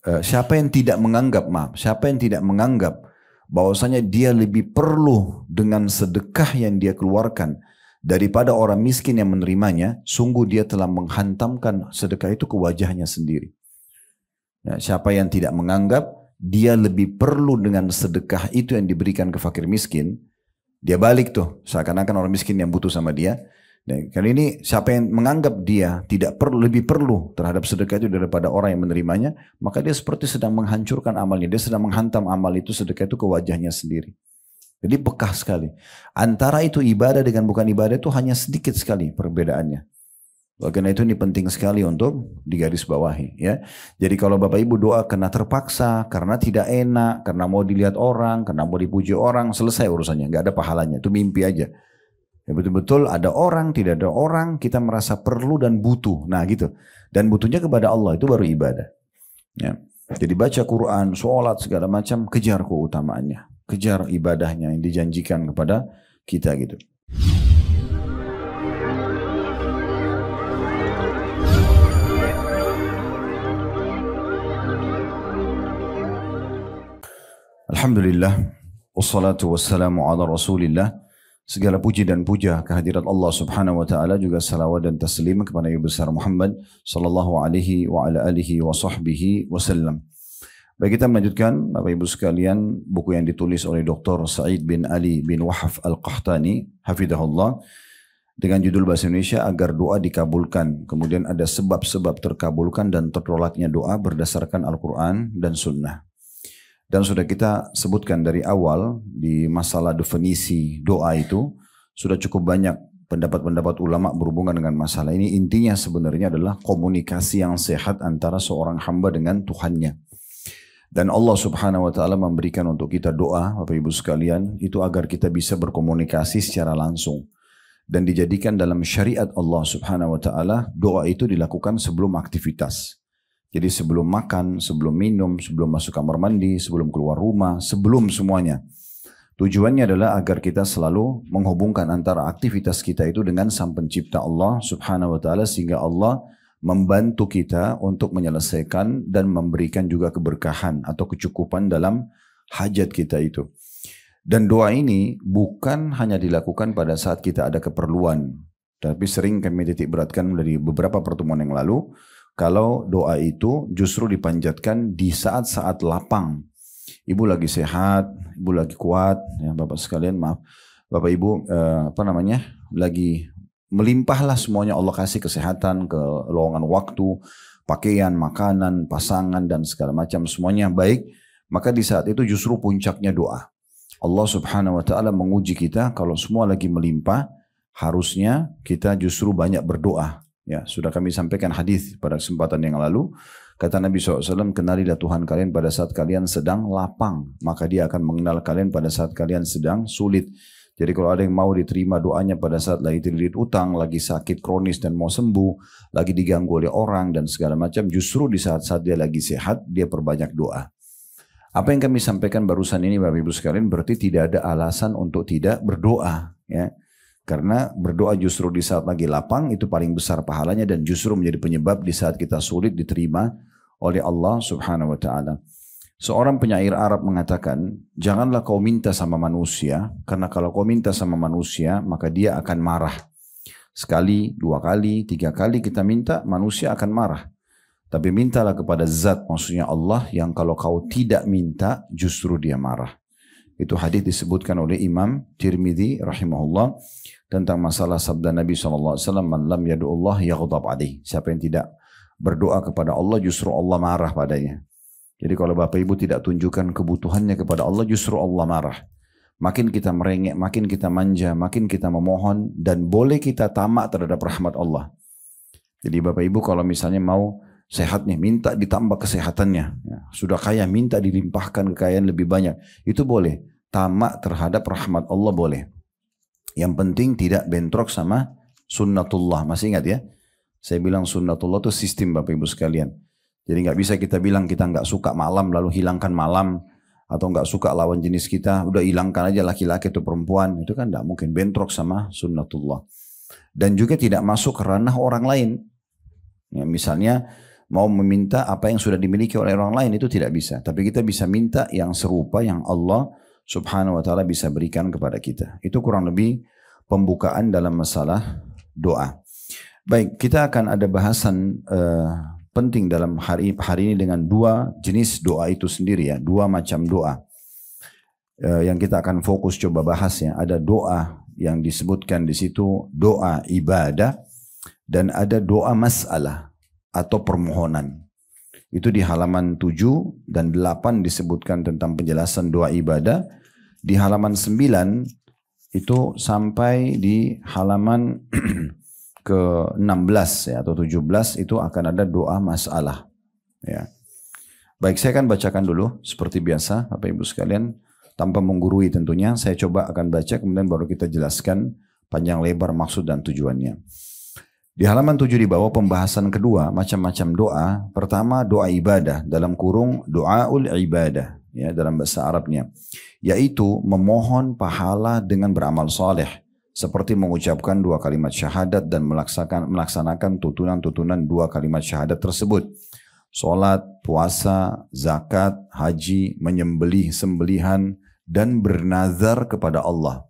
Eh, siapa yang tidak menganggap maaf, siapa yang tidak menganggap bahwasanya dia lebih perlu dengan sedekah yang dia keluarkan daripada orang miskin yang menerimanya, sungguh dia telah menghantamkan sedekah itu ke wajahnya sendiri. Ya, siapa yang tidak menganggap dia lebih perlu dengan sedekah itu yang diberikan ke fakir miskin, dia balik tuh seakan-akan orang miskin yang butuh sama dia, kali ini siapa yang menganggap dia tidak perlu lebih perlu terhadap sedekah itu daripada orang yang menerimanya, maka dia seperti sedang menghancurkan amalnya, dia sedang menghantam amal itu sedekah itu ke wajahnya sendiri. Jadi bekas sekali. Antara itu ibadah dengan bukan ibadah itu hanya sedikit sekali perbedaannya. karena itu ini penting sekali untuk digarisbawahi ya. Jadi kalau Bapak Ibu doa karena terpaksa, karena tidak enak, karena mau dilihat orang, karena mau dipuji orang, selesai urusannya, Gak ada pahalanya. Itu mimpi aja. Ya betul-betul ada orang, tidak ada orang, kita merasa perlu dan butuh. Nah gitu. Dan butuhnya kepada Allah itu baru ibadah. Ya. Jadi baca Quran, sholat segala macam, kejar keutamaannya. Kejar ibadahnya yang dijanjikan kepada kita gitu. Alhamdulillah. Wassalatu wassalamu ala rasulillah. Segala puji dan puja kehadirat Allah Subhanahu wa taala juga salawat dan taslim kepada Nabi besar Muhammad sallallahu alaihi wa ala alihi wa sahbihi wasallam. Baik kita melanjutkan Bapak Ibu sekalian buku yang ditulis oleh Dr. Said bin Ali bin Wahf Al-Qahtani hafidahullah dengan judul bahasa Indonesia agar doa dikabulkan. Kemudian ada sebab-sebab terkabulkan dan tertolaknya doa berdasarkan Al-Qur'an dan sunnah. Dan sudah kita sebutkan dari awal di masalah definisi doa itu sudah cukup banyak pendapat-pendapat ulama berhubungan dengan masalah ini. Intinya sebenarnya adalah komunikasi yang sehat antara seorang hamba dengan Tuhannya. Dan Allah subhanahu wa ta'ala memberikan untuk kita doa, Bapak Ibu sekalian, itu agar kita bisa berkomunikasi secara langsung. Dan dijadikan dalam syariat Allah subhanahu wa ta'ala, doa itu dilakukan sebelum aktivitas. Jadi sebelum makan, sebelum minum, sebelum masuk kamar mandi, sebelum keluar rumah, sebelum semuanya. Tujuannya adalah agar kita selalu menghubungkan antara aktivitas kita itu dengan sang pencipta Allah subhanahu wa ta'ala sehingga Allah membantu kita untuk menyelesaikan dan memberikan juga keberkahan atau kecukupan dalam hajat kita itu. Dan doa ini bukan hanya dilakukan pada saat kita ada keperluan. Tapi sering kami titik beratkan dari beberapa pertemuan yang lalu kalau doa itu justru dipanjatkan di saat-saat lapang. Ibu lagi sehat, ibu lagi kuat, ya Bapak sekalian maaf. Bapak Ibu eh, apa namanya? lagi melimpahlah semuanya Allah kasih kesehatan, ke lowongan waktu, pakaian, makanan, pasangan dan segala macam semuanya baik. Maka di saat itu justru puncaknya doa. Allah Subhanahu wa taala menguji kita kalau semua lagi melimpah, harusnya kita justru banyak berdoa. Ya, sudah kami sampaikan hadis pada kesempatan yang lalu. Kata Nabi SAW, kenalilah Tuhan kalian pada saat kalian sedang lapang. Maka dia akan mengenal kalian pada saat kalian sedang sulit. Jadi kalau ada yang mau diterima doanya pada saat lagi terlilit utang, lagi sakit kronis dan mau sembuh, lagi diganggu oleh orang dan segala macam, justru di saat-saat dia lagi sehat, dia perbanyak doa. Apa yang kami sampaikan barusan ini Bapak Ibu sekalian berarti tidak ada alasan untuk tidak berdoa. Ya. Karena berdoa justru di saat lagi lapang itu paling besar pahalanya dan justru menjadi penyebab di saat kita sulit diterima oleh Allah Subhanahu wa taala. Seorang penyair Arab mengatakan, "Janganlah kau minta sama manusia, karena kalau kau minta sama manusia, maka dia akan marah. Sekali, dua kali, tiga kali kita minta, manusia akan marah. Tapi mintalah kepada zat, maksudnya Allah, yang kalau kau tidak minta, justru dia marah." Itu hadis disebutkan oleh Imam Tirmidzi rahimahullah tentang masalah sabda Nabi SAW, Man lam yadu'ullah yaghdab alaih. Siapa yang tidak berdoa kepada Allah, justru Allah marah padanya. Jadi kalau Bapak Ibu tidak tunjukkan kebutuhannya kepada Allah, justru Allah marah. Makin kita merengek, makin kita manja, makin kita memohon, dan boleh kita tamak terhadap rahmat Allah. Jadi Bapak Ibu kalau misalnya mau sehatnya, minta ditambah kesehatannya. Ya, sudah kaya minta dilimpahkan kekayaan lebih banyak. Itu boleh. Tamak terhadap rahmat Allah boleh. Yang penting tidak bentrok sama sunnatullah. Masih ingat ya? Saya bilang sunnatullah itu sistem Bapak Ibu sekalian. Jadi nggak bisa kita bilang kita nggak suka malam lalu hilangkan malam atau nggak suka lawan jenis kita udah hilangkan aja laki-laki atau perempuan itu kan nggak mungkin bentrok sama sunnatullah dan juga tidak masuk ranah orang lain ya, misalnya mau meminta apa yang sudah dimiliki oleh orang lain itu tidak bisa. Tapi kita bisa minta yang serupa yang Allah subhanahu wa ta'ala bisa berikan kepada kita. Itu kurang lebih pembukaan dalam masalah doa. Baik, kita akan ada bahasan uh, penting dalam hari hari ini dengan dua jenis doa itu sendiri ya, dua macam doa. Uh, yang kita akan fokus coba bahas ya, ada doa yang disebutkan di situ doa ibadah dan ada doa masalah atau permohonan. Itu di halaman 7 dan 8 disebutkan tentang penjelasan doa ibadah. Di halaman 9 itu sampai di halaman ke 16 ya, atau 17 itu akan ada doa masalah. Ya. Baik, saya akan bacakan dulu seperti biasa Bapak Ibu sekalian tanpa menggurui tentunya. Saya coba akan baca kemudian baru kita jelaskan panjang lebar maksud dan tujuannya. Di halaman tujuh di bawah pembahasan kedua macam-macam doa. Pertama doa ibadah dalam kurung doa doaul ibadah ya dalam bahasa Arabnya yaitu memohon pahala dengan beramal soleh seperti mengucapkan dua kalimat syahadat dan melaksanakan melaksanakan tuntunan-tuntunan dua kalimat syahadat tersebut. Salat, puasa, zakat, haji, menyembelih sembelihan dan bernazar kepada Allah.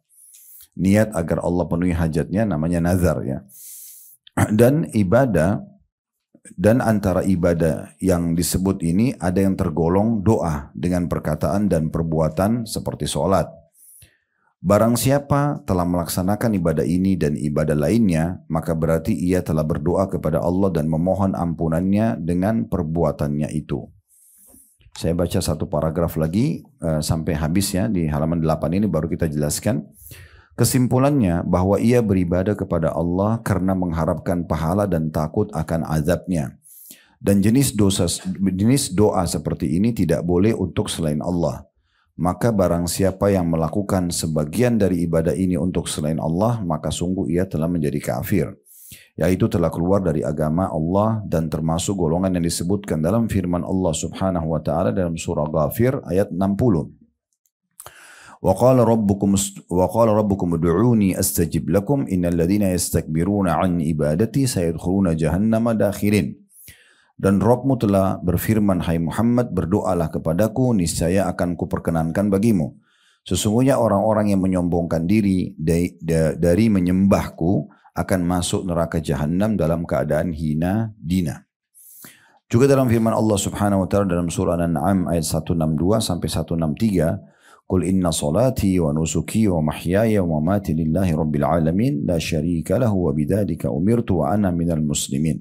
Niat agar Allah penuhi hajatnya namanya nazar ya. Dan ibadah dan antara ibadah yang disebut ini ada yang tergolong doa dengan perkataan dan perbuatan seperti sholat. Barang siapa telah melaksanakan ibadah ini dan ibadah lainnya, maka berarti ia telah berdoa kepada Allah dan memohon ampunannya dengan perbuatannya itu. Saya baca satu paragraf lagi uh, sampai habis ya di halaman 8 ini baru kita jelaskan. Kesimpulannya bahwa ia beribadah kepada Allah karena mengharapkan pahala dan takut akan azabnya. Dan jenis dosa jenis doa seperti ini tidak boleh untuk selain Allah. Maka barang siapa yang melakukan sebagian dari ibadah ini untuk selain Allah, maka sungguh ia telah menjadi kafir. Yaitu telah keluar dari agama Allah dan termasuk golongan yang disebutkan dalam firman Allah subhanahu wa ta'ala dalam surah Ghafir ayat 60. وَقَالَ رَبُّكُمْ وَقَالَ رَبُّكُمْ ادْعُونِي أَسْتَجِبْ لَكُمْ إِنَّ الَّذِينَ يَسْتَكْبِرُونَ عَنْ yastakbiruna سَيَدْخُلُونَ جَهَنَّمَ دَاخِرِينَ Dan Rabbmu telah berfirman, Hai Muhammad, berdoalah kepadaku, niscaya akan kuperkenankan bagimu. Sesungguhnya orang-orang yang menyombongkan diri dari, dari menyembahku akan masuk neraka jahanam dalam keadaan hina dina. Juga dalam firman Allah Subhanahu wa taala dalam surah An-An'am ayat 162 sampai 163 Qul inna salati wa nusuki wa mahyaya wa mamati lillahi rabbil alamin la syarika lahu wa bidzalika umirtu wa ana minal muslimin.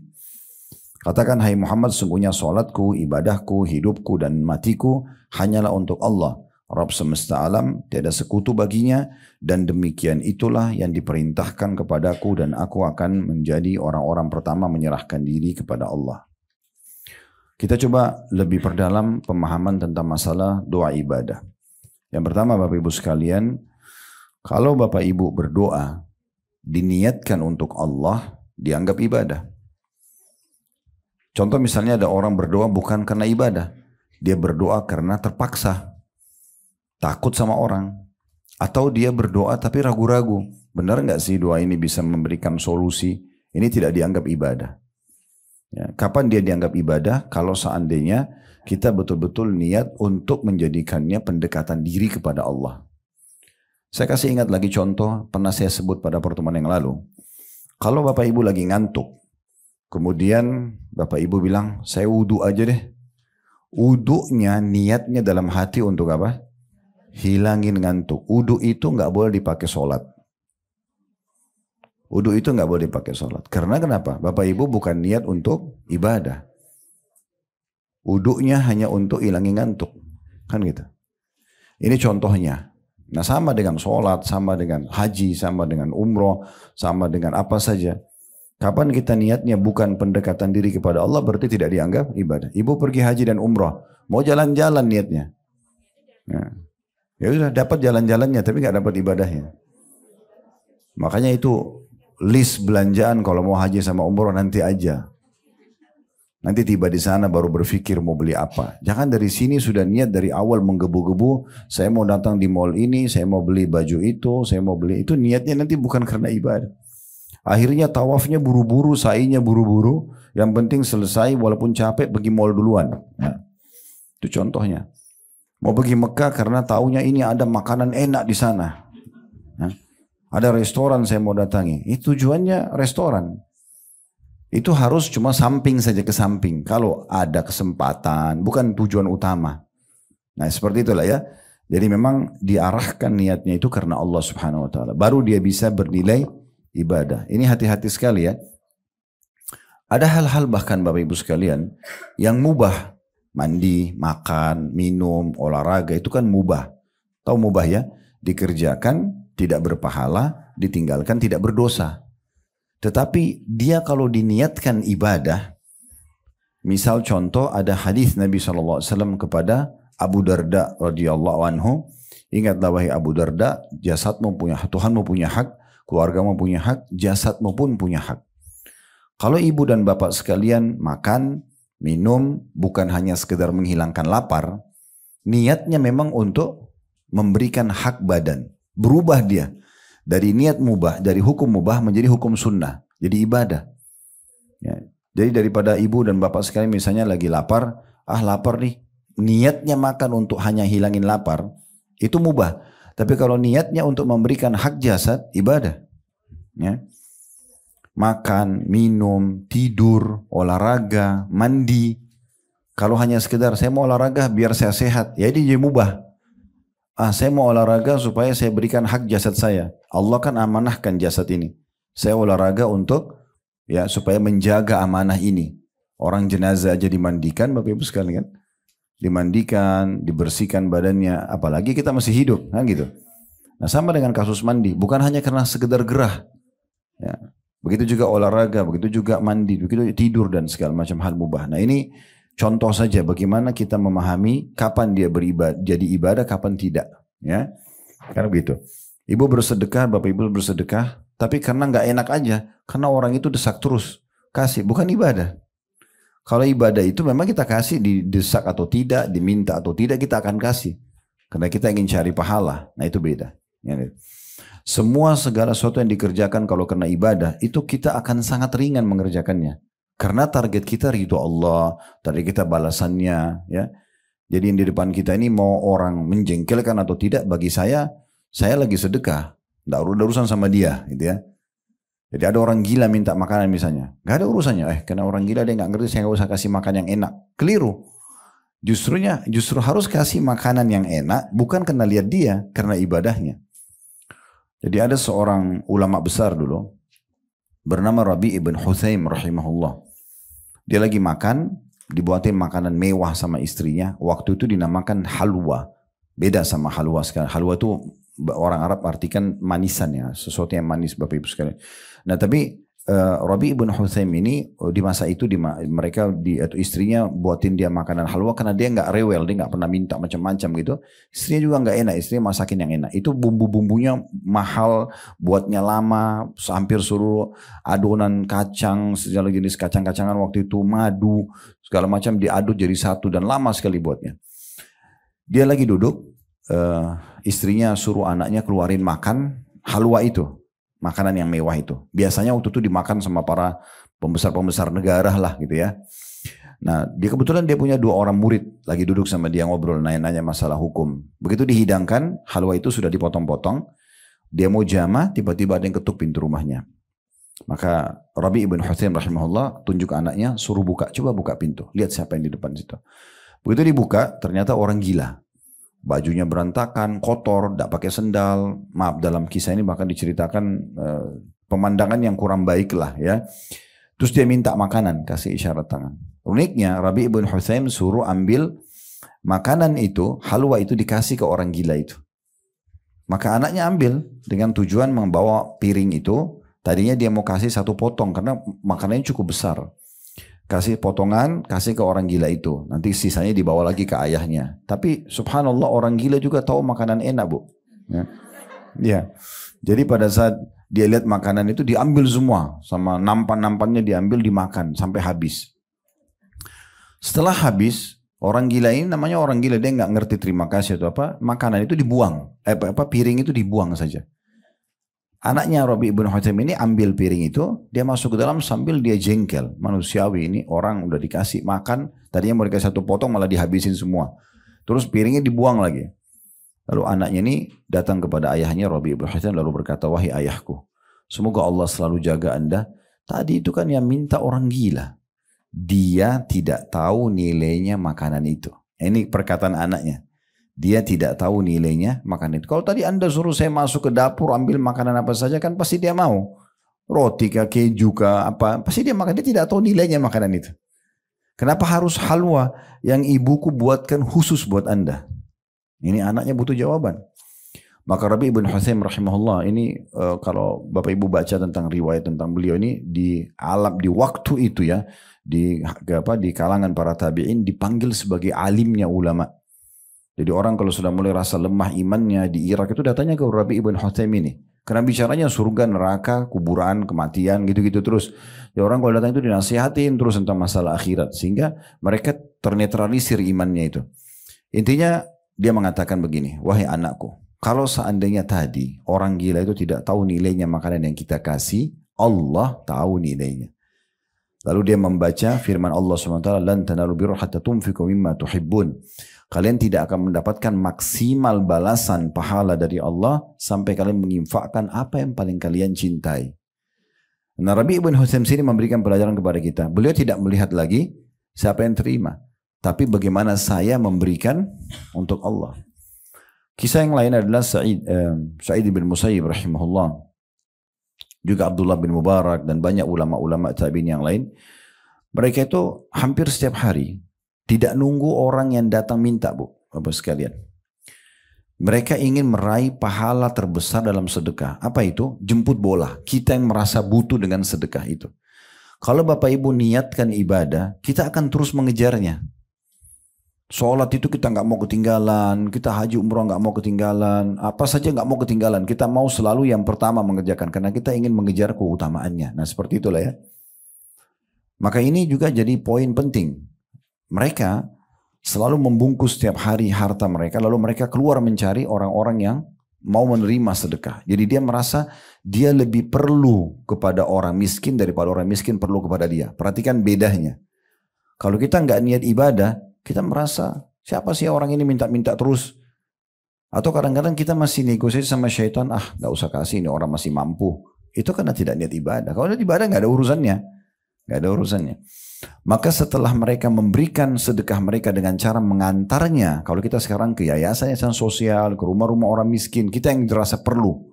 Katakan hai Muhammad sungguhnya salatku, ibadahku, hidupku dan matiku hanyalah untuk Allah, Rabb semesta alam, tiada sekutu baginya dan demikian itulah yang diperintahkan kepadaku dan aku akan menjadi orang-orang pertama menyerahkan diri kepada Allah. Kita coba lebih perdalam pemahaman tentang masalah doa ibadah. Yang pertama Bapak Ibu sekalian, kalau Bapak Ibu berdoa diniatkan untuk Allah, dianggap ibadah. Contoh misalnya ada orang berdoa bukan karena ibadah. Dia berdoa karena terpaksa. Takut sama orang. Atau dia berdoa tapi ragu-ragu. Benar nggak sih doa ini bisa memberikan solusi? Ini tidak dianggap ibadah. Ya, kapan dia dianggap ibadah? Kalau seandainya kita betul-betul niat untuk menjadikannya pendekatan diri kepada Allah. Saya kasih ingat lagi contoh pernah saya sebut pada pertemuan yang lalu. Kalau Bapak Ibu lagi ngantuk, kemudian Bapak Ibu bilang, saya wudhu aja deh. Wudhunya, niatnya dalam hati untuk apa? Hilangin ngantuk. Wudhu itu nggak boleh dipakai sholat. Wudhu itu nggak boleh dipakai sholat. Karena kenapa? Bapak Ibu bukan niat untuk ibadah. Uduknya hanya untuk hilangin ngantuk. Kan gitu. Ini contohnya. Nah sama dengan sholat, sama dengan haji, sama dengan umroh, sama dengan apa saja. Kapan kita niatnya bukan pendekatan diri kepada Allah berarti tidak dianggap ibadah. Ibu pergi haji dan umroh, mau jalan-jalan niatnya. Nah. Ya sudah dapat jalan-jalannya tapi nggak dapat ibadahnya. Makanya itu list belanjaan kalau mau haji sama umroh nanti aja. Nanti tiba di sana baru berpikir mau beli apa. Jangan dari sini sudah niat dari awal menggebu-gebu, saya mau datang di mall ini, saya mau beli baju itu, saya mau beli itu. Niatnya nanti bukan karena ibadah. Akhirnya tawafnya buru-buru, sainya buru-buru. Yang penting selesai walaupun capek pergi mall duluan. Nah, itu contohnya. Mau pergi Mekah karena taunya ini ada makanan enak di sana. Nah, ada restoran saya mau datangi. Itu tujuannya restoran itu harus cuma samping saja ke samping. Kalau ada kesempatan, bukan tujuan utama. Nah seperti itulah ya. Jadi memang diarahkan niatnya itu karena Allah subhanahu wa ta'ala. Baru dia bisa bernilai ibadah. Ini hati-hati sekali ya. Ada hal-hal bahkan Bapak Ibu sekalian yang mubah. Mandi, makan, minum, olahraga itu kan mubah. Tahu mubah ya? Dikerjakan, tidak berpahala, ditinggalkan, tidak berdosa. Tetapi dia kalau diniatkan ibadah, misal contoh ada hadis Nabi SAW kepada Abu Darda radhiyallahu anhu, ingatlah wahai Abu Darda, jasadmu punya hak, Tuhanmu punya hak, keluargamu punya hak, jasadmu pun punya hak. Kalau ibu dan bapak sekalian makan, minum, bukan hanya sekedar menghilangkan lapar, niatnya memang untuk memberikan hak badan. Berubah dia dari niat mubah, dari hukum mubah menjadi hukum sunnah, jadi ibadah. Ya. Jadi daripada ibu dan bapak sekali misalnya lagi lapar, ah lapar nih, niatnya makan untuk hanya hilangin lapar, itu mubah. Tapi kalau niatnya untuk memberikan hak jasad, ibadah. Ya. Makan, minum, tidur, olahraga, mandi. Kalau hanya sekedar saya mau olahraga biar saya sehat, ya ini jadi mubah. Ah, saya mau olahraga supaya saya berikan hak jasad saya. Allah kan amanahkan jasad ini. Saya olahraga untuk ya supaya menjaga amanah ini. Orang jenazah aja dimandikan Bapak Ibu sekalian kan. Dimandikan, dibersihkan badannya, apalagi kita masih hidup kan gitu. Nah, sama dengan kasus mandi, bukan hanya karena sekedar gerah. Ya. Begitu juga olahraga, begitu juga mandi, begitu tidur dan segala macam hal mubah. Nah, ini Contoh saja bagaimana kita memahami kapan dia beribadah, jadi ibadah, kapan tidak. Ya, karena begitu. Ibu bersedekah, bapak ibu bersedekah, tapi karena nggak enak aja, karena orang itu desak terus kasih, bukan ibadah. Kalau ibadah itu memang kita kasih didesak atau tidak, diminta atau tidak kita akan kasih. Karena kita ingin cari pahala. Nah itu beda. Ya. Semua segala sesuatu yang dikerjakan kalau kena ibadah itu kita akan sangat ringan mengerjakannya. Karena target kita ridho Allah, target kita balasannya, ya. Jadi yang di depan kita ini mau orang menjengkelkan atau tidak, bagi saya, saya lagi sedekah, tidak ada urusan sama dia, gitu ya. Jadi ada orang gila minta makanan misalnya, nggak ada urusannya. Eh, karena orang gila dia nggak ngerti, saya nggak usah kasih makan yang enak. Keliru. Justrunya, justru harus kasih makanan yang enak, bukan karena lihat dia, karena ibadahnya. Jadi ada seorang ulama besar dulu, bernama Rabi ibn Husaim rahimahullah. Dia lagi makan, dibuatin makanan mewah sama istrinya. Waktu itu dinamakan halwa. Beda sama halwa sekarang. Halwa itu orang Arab artikan manisan ya, sesuatu yang manis Bapak Ibu sekalian. Nah tapi Uh, eh, Robi ibn Husaim ini eh, di masa itu di, mereka di, atau istrinya buatin dia makanan halwa karena dia nggak rewel dia nggak pernah minta macam-macam gitu istrinya juga nggak enak istrinya masakin yang enak itu bumbu-bumbunya mahal buatnya lama hampir suruh adonan kacang segala jenis kacang-kacangan waktu itu madu segala macam diaduk jadi satu dan lama sekali buatnya dia lagi duduk uh, istrinya suruh anaknya keluarin makan halwa itu makanan yang mewah itu. Biasanya waktu itu dimakan sama para pembesar-pembesar negara lah gitu ya. Nah dia kebetulan dia punya dua orang murid lagi duduk sama dia ngobrol nanya-nanya masalah hukum. Begitu dihidangkan halwa itu sudah dipotong-potong. Dia mau jamah tiba-tiba ada yang ketuk pintu rumahnya. Maka Rabi ibn Husain rahimahullah tunjuk anaknya suruh buka. Coba buka pintu. Lihat siapa yang di depan situ. Begitu dibuka ternyata orang gila bajunya berantakan, kotor, tidak pakai sendal. Maaf dalam kisah ini bahkan diceritakan eh, pemandangan yang kurang baik lah ya. Terus dia minta makanan, kasih isyarat tangan. Uniknya Rabi ibn Husaim suruh ambil makanan itu, halwa itu dikasih ke orang gila itu. Maka anaknya ambil dengan tujuan membawa piring itu. Tadinya dia mau kasih satu potong karena makanannya cukup besar kasih potongan, kasih ke orang gila itu. Nanti sisanya dibawa lagi ke ayahnya. Tapi subhanallah orang gila juga tahu makanan enak bu. Ya. ya. Jadi pada saat dia lihat makanan itu diambil semua. Sama nampan-nampannya diambil dimakan sampai habis. Setelah habis, orang gila ini namanya orang gila. Dia nggak ngerti terima kasih atau apa. Makanan itu dibuang. Eh, apa, apa piring itu dibuang saja. Anaknya Robi ibn Hutem ini ambil piring itu, dia masuk ke dalam sambil dia jengkel. Manusiawi ini orang udah dikasih makan, tadinya mereka satu potong malah dihabisin semua. Terus piringnya dibuang lagi. Lalu anaknya ini datang kepada ayahnya Robi ibn Hutem lalu berkata, wahai ayahku, semoga Allah selalu jaga anda. Tadi itu kan yang minta orang gila. Dia tidak tahu nilainya makanan itu. Ini perkataan anaknya dia tidak tahu nilainya makanan itu. Kalau tadi Anda suruh saya masuk ke dapur ambil makanan apa saja kan pasti dia mau. Roti kah, keju kah, apa. Pasti dia makan. Dia tidak tahu nilainya makanan itu. Kenapa harus halwa yang ibuku buatkan khusus buat Anda? Ini anaknya butuh jawaban. Maka Rabi Ibn Husaim rahimahullah ini uh, kalau Bapak Ibu baca tentang riwayat tentang beliau ini di alam di waktu itu ya di apa di kalangan para tabi'in dipanggil sebagai alimnya ulama jadi orang kalau sudah mulai rasa lemah imannya di Irak itu datanya ke Rabi Ibn Hutem ini. Karena bicaranya surga, neraka, kuburan, kematian gitu-gitu terus. Ya orang kalau datang itu dinasihatin terus tentang masalah akhirat. Sehingga mereka ternetralisir imannya itu. Intinya dia mengatakan begini, wahai anakku, kalau seandainya tadi orang gila itu tidak tahu nilainya makanan yang kita kasih, Allah tahu nilainya. Lalu dia membaca firman Allah SWT, "Lan tanalu birra hatta tunfiqu mimma tuhibbun." Kalian tidak akan mendapatkan maksimal balasan pahala dari Allah sampai kalian menginfakkan apa yang paling kalian cintai. Nah, Rabi Ibn Husayn sini memberikan pelajaran kepada kita. Beliau tidak melihat lagi siapa yang terima. Tapi bagaimana saya memberikan untuk Allah. Kisah yang lain adalah Sa'id, eh, Sa'id bin Musayyib rahimahullah. Juga Abdullah bin Mubarak dan banyak ulama-ulama tabi'in yang lain. Mereka itu hampir setiap hari tidak nunggu orang yang datang minta bu, bapak sekalian. Mereka ingin meraih pahala terbesar dalam sedekah. Apa itu? Jemput bola. Kita yang merasa butuh dengan sedekah itu. Kalau Bapak Ibu niatkan ibadah, kita akan terus mengejarnya. Sholat itu kita nggak mau ketinggalan, kita haji umroh nggak mau ketinggalan, apa saja nggak mau ketinggalan. Kita mau selalu yang pertama mengerjakan karena kita ingin mengejar keutamaannya. Nah seperti itulah ya. Maka ini juga jadi poin penting. Mereka selalu membungkus setiap hari harta mereka, lalu mereka keluar mencari orang-orang yang mau menerima sedekah. Jadi dia merasa dia lebih perlu kepada orang miskin daripada orang miskin perlu kepada dia. Perhatikan bedanya. Kalau kita nggak niat ibadah, kita merasa siapa sih orang ini minta-minta terus. Atau kadang-kadang kita masih negosiasi sama syaitan, ah nggak usah kasih ini orang masih mampu. Itu karena tidak niat ibadah. Kalau niat ibadah nggak ada urusannya. Nggak ada urusannya. Maka setelah mereka memberikan sedekah mereka dengan cara mengantarnya, kalau kita sekarang ke yayasan yayasan sosial, ke rumah-rumah orang miskin, kita yang dirasa perlu.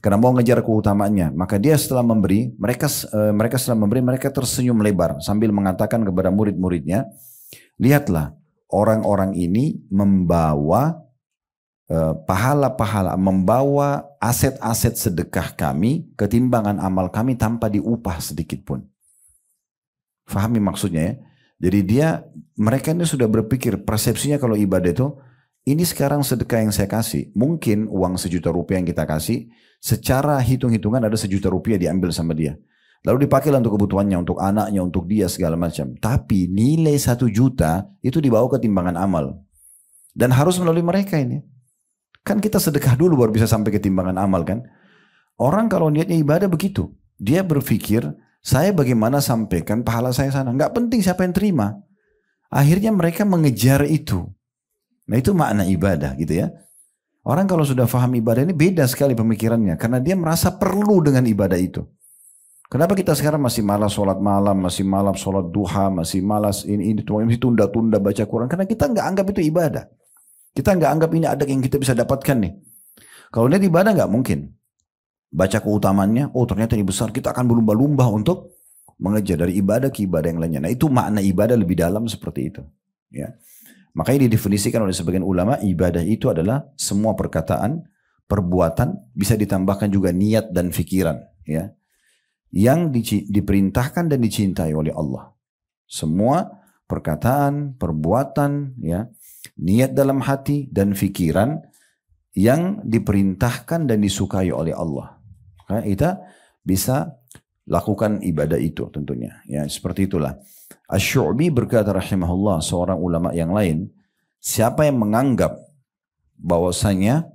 Karena mau ngejar keutamaannya, maka dia setelah memberi, mereka eh, mereka setelah memberi mereka tersenyum lebar sambil mengatakan kepada murid-muridnya, lihatlah orang-orang ini membawa eh, pahala-pahala, membawa aset-aset sedekah kami, ketimbangan amal kami tanpa diupah sedikit pun. Fahami maksudnya ya. Jadi dia mereka ini sudah berpikir persepsinya kalau ibadah itu ini sekarang sedekah yang saya kasih, mungkin uang sejuta rupiah yang kita kasih, secara hitung-hitungan ada sejuta rupiah diambil sama dia. Lalu dipakai untuk kebutuhannya, untuk anaknya, untuk dia segala macam. Tapi nilai satu juta itu dibawa ke timbangan amal. Dan harus melalui mereka ini. Kan kita sedekah dulu baru bisa sampai ke timbangan amal kan. Orang kalau niatnya ibadah begitu. Dia berpikir saya bagaimana sampaikan pahala saya sana. Nggak penting siapa yang terima. Akhirnya mereka mengejar itu. Nah itu makna ibadah gitu ya. Orang kalau sudah paham ibadah ini beda sekali pemikirannya. Karena dia merasa perlu dengan ibadah itu. Kenapa kita sekarang masih malas sholat malam, masih malam sholat duha, masih malas ini, ini, masih tunda-tunda baca Quran. Karena kita nggak anggap itu ibadah. Kita nggak anggap ini ada yang kita bisa dapatkan nih. Kalau ini ibadah nggak mungkin baca keutamannya, oh ternyata ini besar, kita akan berlumba-lumba untuk mengejar dari ibadah ke ibadah yang lainnya. Nah itu makna ibadah lebih dalam seperti itu. Ya. Makanya didefinisikan oleh sebagian ulama ibadah itu adalah semua perkataan, perbuatan, bisa ditambahkan juga niat dan fikiran. Ya. Yang di, diperintahkan dan dicintai oleh Allah. Semua perkataan, perbuatan, ya, niat dalam hati dan fikiran yang diperintahkan dan disukai oleh Allah. Maka nah, kita bisa lakukan ibadah itu tentunya. Ya, seperti itulah. Asy-Syu'bi berkata rahimahullah seorang ulama yang lain, siapa yang menganggap bahwasanya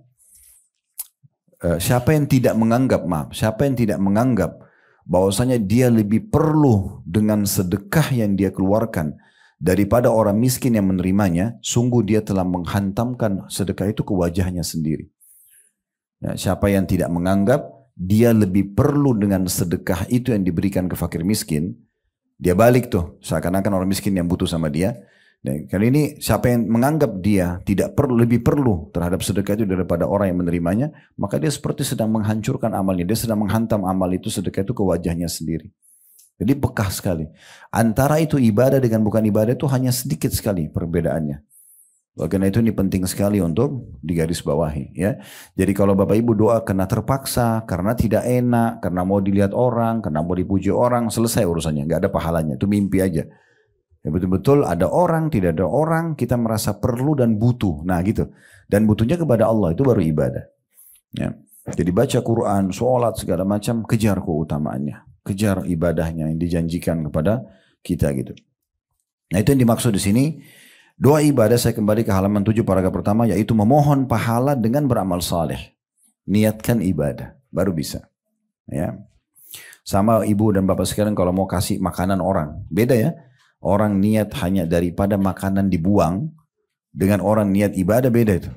eh, siapa yang tidak menganggap maaf, siapa yang tidak menganggap bahwasanya dia lebih perlu dengan sedekah yang dia keluarkan daripada orang miskin yang menerimanya, sungguh dia telah menghantamkan sedekah itu ke wajahnya sendiri. Ya, siapa yang tidak menganggap dia lebih perlu dengan sedekah itu yang diberikan ke fakir miskin, dia balik tuh, seakan-akan orang miskin yang butuh sama dia. Dan kali ini siapa yang menganggap dia tidak perlu lebih perlu terhadap sedekah itu daripada orang yang menerimanya, maka dia seperti sedang menghancurkan amalnya, dia sedang menghantam amal itu sedekah itu ke wajahnya sendiri. Jadi pekah sekali. Antara itu ibadah dengan bukan ibadah itu hanya sedikit sekali perbedaannya. Oleh karena itu ini penting sekali untuk digarisbawahi ya. Jadi kalau Bapak Ibu doa karena terpaksa, karena tidak enak, karena mau dilihat orang, karena mau dipuji orang, selesai urusannya, nggak ada pahalanya, itu mimpi aja. Ya betul-betul ada orang, tidak ada orang, kita merasa perlu dan butuh. Nah gitu. Dan butuhnya kepada Allah itu baru ibadah. Ya. Jadi baca Quran, sholat segala macam, kejar keutamaannya, kejar ibadahnya yang dijanjikan kepada kita gitu. Nah itu yang dimaksud di sini Doa ibadah saya kembali ke halaman tujuh paragraf pertama yaitu memohon pahala dengan beramal saleh. Niatkan ibadah baru bisa. Ya. Sama ibu dan bapak sekarang kalau mau kasih makanan orang, beda ya. Orang niat hanya daripada makanan dibuang dengan orang niat ibadah beda itu.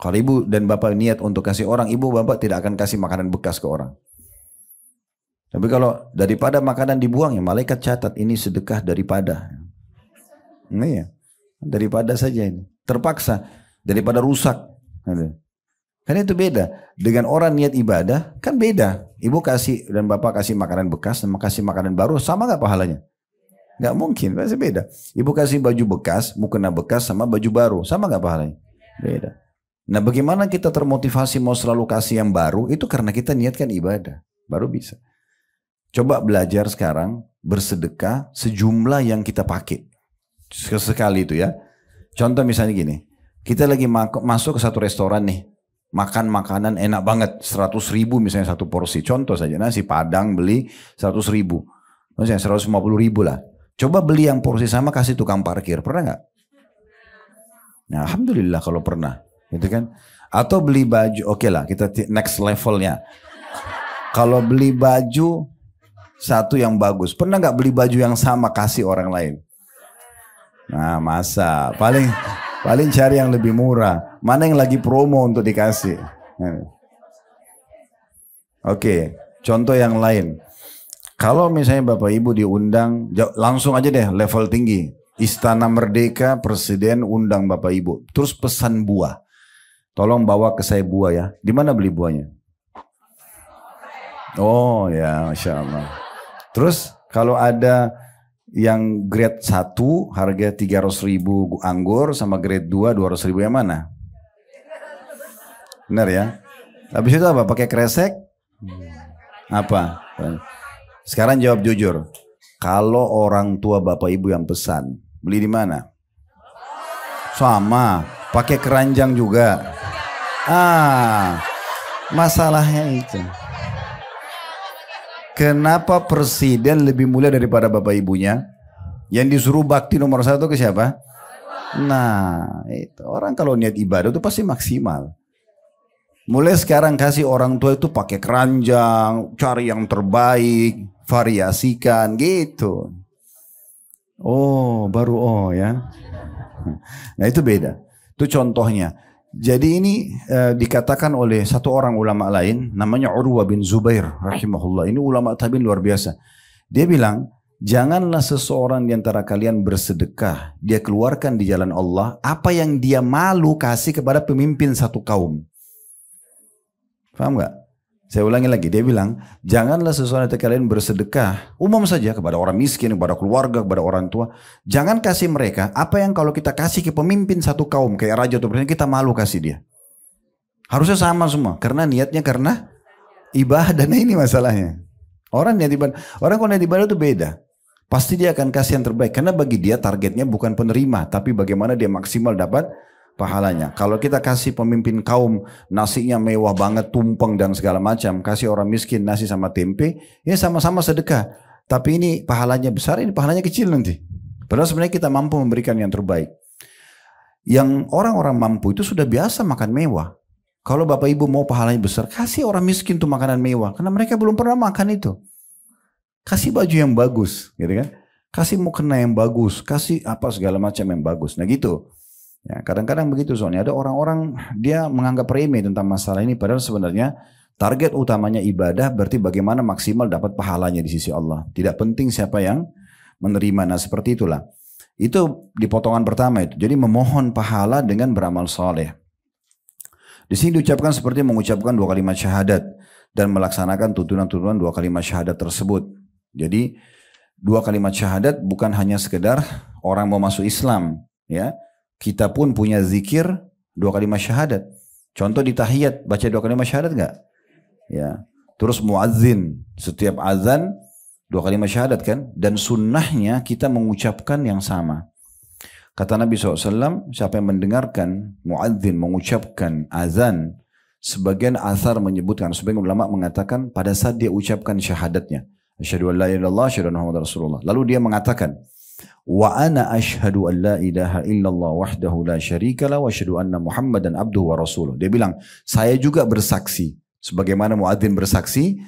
Kalau ibu dan bapak niat untuk kasih orang, ibu bapak tidak akan kasih makanan bekas ke orang. Tapi kalau daripada makanan dibuang ya malaikat catat ini sedekah daripada. Ini ya. Daripada saja ini. Terpaksa. Daripada rusak. Gitu. Karena itu beda. Dengan orang niat ibadah kan beda. Ibu kasih dan bapak kasih makanan bekas sama kasih makanan baru sama nggak pahalanya? Nggak mungkin, pasti beda. Ibu kasih baju bekas, mukena bekas sama baju baru, sama nggak pahalanya? Beda. Nah bagaimana kita termotivasi mau selalu kasih yang baru itu karena kita niatkan ibadah. Baru bisa. Coba belajar sekarang bersedekah sejumlah yang kita pakai sekali itu ya. Contoh misalnya gini, kita lagi masuk ke satu restoran nih, makan makanan enak banget, 100 ribu misalnya satu porsi. Contoh saja, nasi padang beli 100 ribu, misalnya 150 ribu lah. Coba beli yang porsi sama kasih tukang parkir, pernah nggak? Nah, alhamdulillah kalau pernah, gitu kan? Atau beli baju, oke okay lah, kita next levelnya. Kalau beli baju satu yang bagus, pernah nggak beli baju yang sama kasih orang lain? Nah masa paling paling cari yang lebih murah. Mana yang lagi promo untuk dikasih? Oke, contoh yang lain. Kalau misalnya Bapak Ibu diundang, langsung aja deh level tinggi. Istana Merdeka, Presiden undang Bapak Ibu. Terus pesan buah. Tolong bawa ke saya buah ya. Di mana beli buahnya? Oh ya, Masya Allah. Terus kalau ada yang grade 1 harga 300 ribu anggur sama grade 2 200 ribu yang mana? Benar ya? Habis itu apa? Pakai kresek? Hmm. Apa? Sekarang jawab jujur. Kalau orang tua bapak ibu yang pesan, beli di mana? Sama, pakai keranjang juga. Ah, masalahnya itu. Kenapa presiden lebih mulia daripada bapak ibunya? Yang disuruh bakti nomor satu ke siapa? Nah, itu. orang kalau niat ibadah itu pasti maksimal. Mulai sekarang kasih orang tua itu pakai keranjang, cari yang terbaik, variasikan gitu. Oh, baru oh ya. Nah itu beda. Itu contohnya. Jadi ini e, dikatakan oleh satu orang ulama lain namanya Urwa bin Zubair rahimahullah. Ini ulama tabi'in luar biasa. Dia bilang, "Janganlah seseorang di antara kalian bersedekah, dia keluarkan di jalan Allah apa yang dia malu kasih kepada pemimpin satu kaum." paham enggak? Saya ulangi lagi, dia bilang, janganlah sesuatu dari kalian bersedekah, umum saja kepada orang miskin, kepada keluarga, kepada orang tua. Jangan kasih mereka apa yang kalau kita kasih ke pemimpin satu kaum, kayak raja atau presiden, kita malu kasih dia. Harusnya sama semua, karena niatnya karena ibadah. Nah ini masalahnya. Orang yang ibadah, orang kalau niat ibadah itu beda. Pasti dia akan kasih yang terbaik, karena bagi dia targetnya bukan penerima, tapi bagaimana dia maksimal dapat pahalanya. Kalau kita kasih pemimpin kaum nasinya mewah banget, tumpeng dan segala macam, kasih orang miskin nasi sama tempe, ya sama-sama sedekah. Tapi ini pahalanya besar, ini pahalanya kecil nanti. Padahal sebenarnya kita mampu memberikan yang terbaik. Yang orang-orang mampu itu sudah biasa makan mewah. Kalau bapak ibu mau pahalanya besar, kasih orang miskin tuh makanan mewah. Karena mereka belum pernah makan itu. Kasih baju yang bagus, gitu kan. Kasih mukena yang bagus, kasih apa segala macam yang bagus. Nah gitu. Ya, kadang-kadang begitu soalnya ada orang-orang dia menganggap remeh tentang masalah ini padahal sebenarnya target utamanya ibadah berarti bagaimana maksimal dapat pahalanya di sisi Allah. Tidak penting siapa yang menerima. Nah seperti itulah. Itu di potongan pertama itu. Jadi memohon pahala dengan beramal soleh. Di sini diucapkan seperti mengucapkan dua kalimat syahadat dan melaksanakan tuntunan-tuntunan dua kalimat syahadat tersebut. Jadi dua kalimat syahadat bukan hanya sekedar orang mau masuk Islam, ya kita pun punya zikir dua kali syahadat. Contoh di tahiyat, baca dua kali syahadat nggak? Ya. Terus muazin setiap azan dua kali syahadat kan? Dan sunnahnya kita mengucapkan yang sama. Kata Nabi SAW, siapa yang mendengarkan muazin mengucapkan azan, sebagian asar menyebutkan, sebagian ulama mengatakan pada saat dia ucapkan syahadatnya. Asyadu an la ilaha asyadu Rasulullah. Lalu dia mengatakan, Wa ana ashadu an la ilaha illallah wahdahu la la wa ashadu anna muhammadan abduhu wa rasuluh. Dia bilang, saya juga bersaksi. Sebagaimana muadzin bersaksi,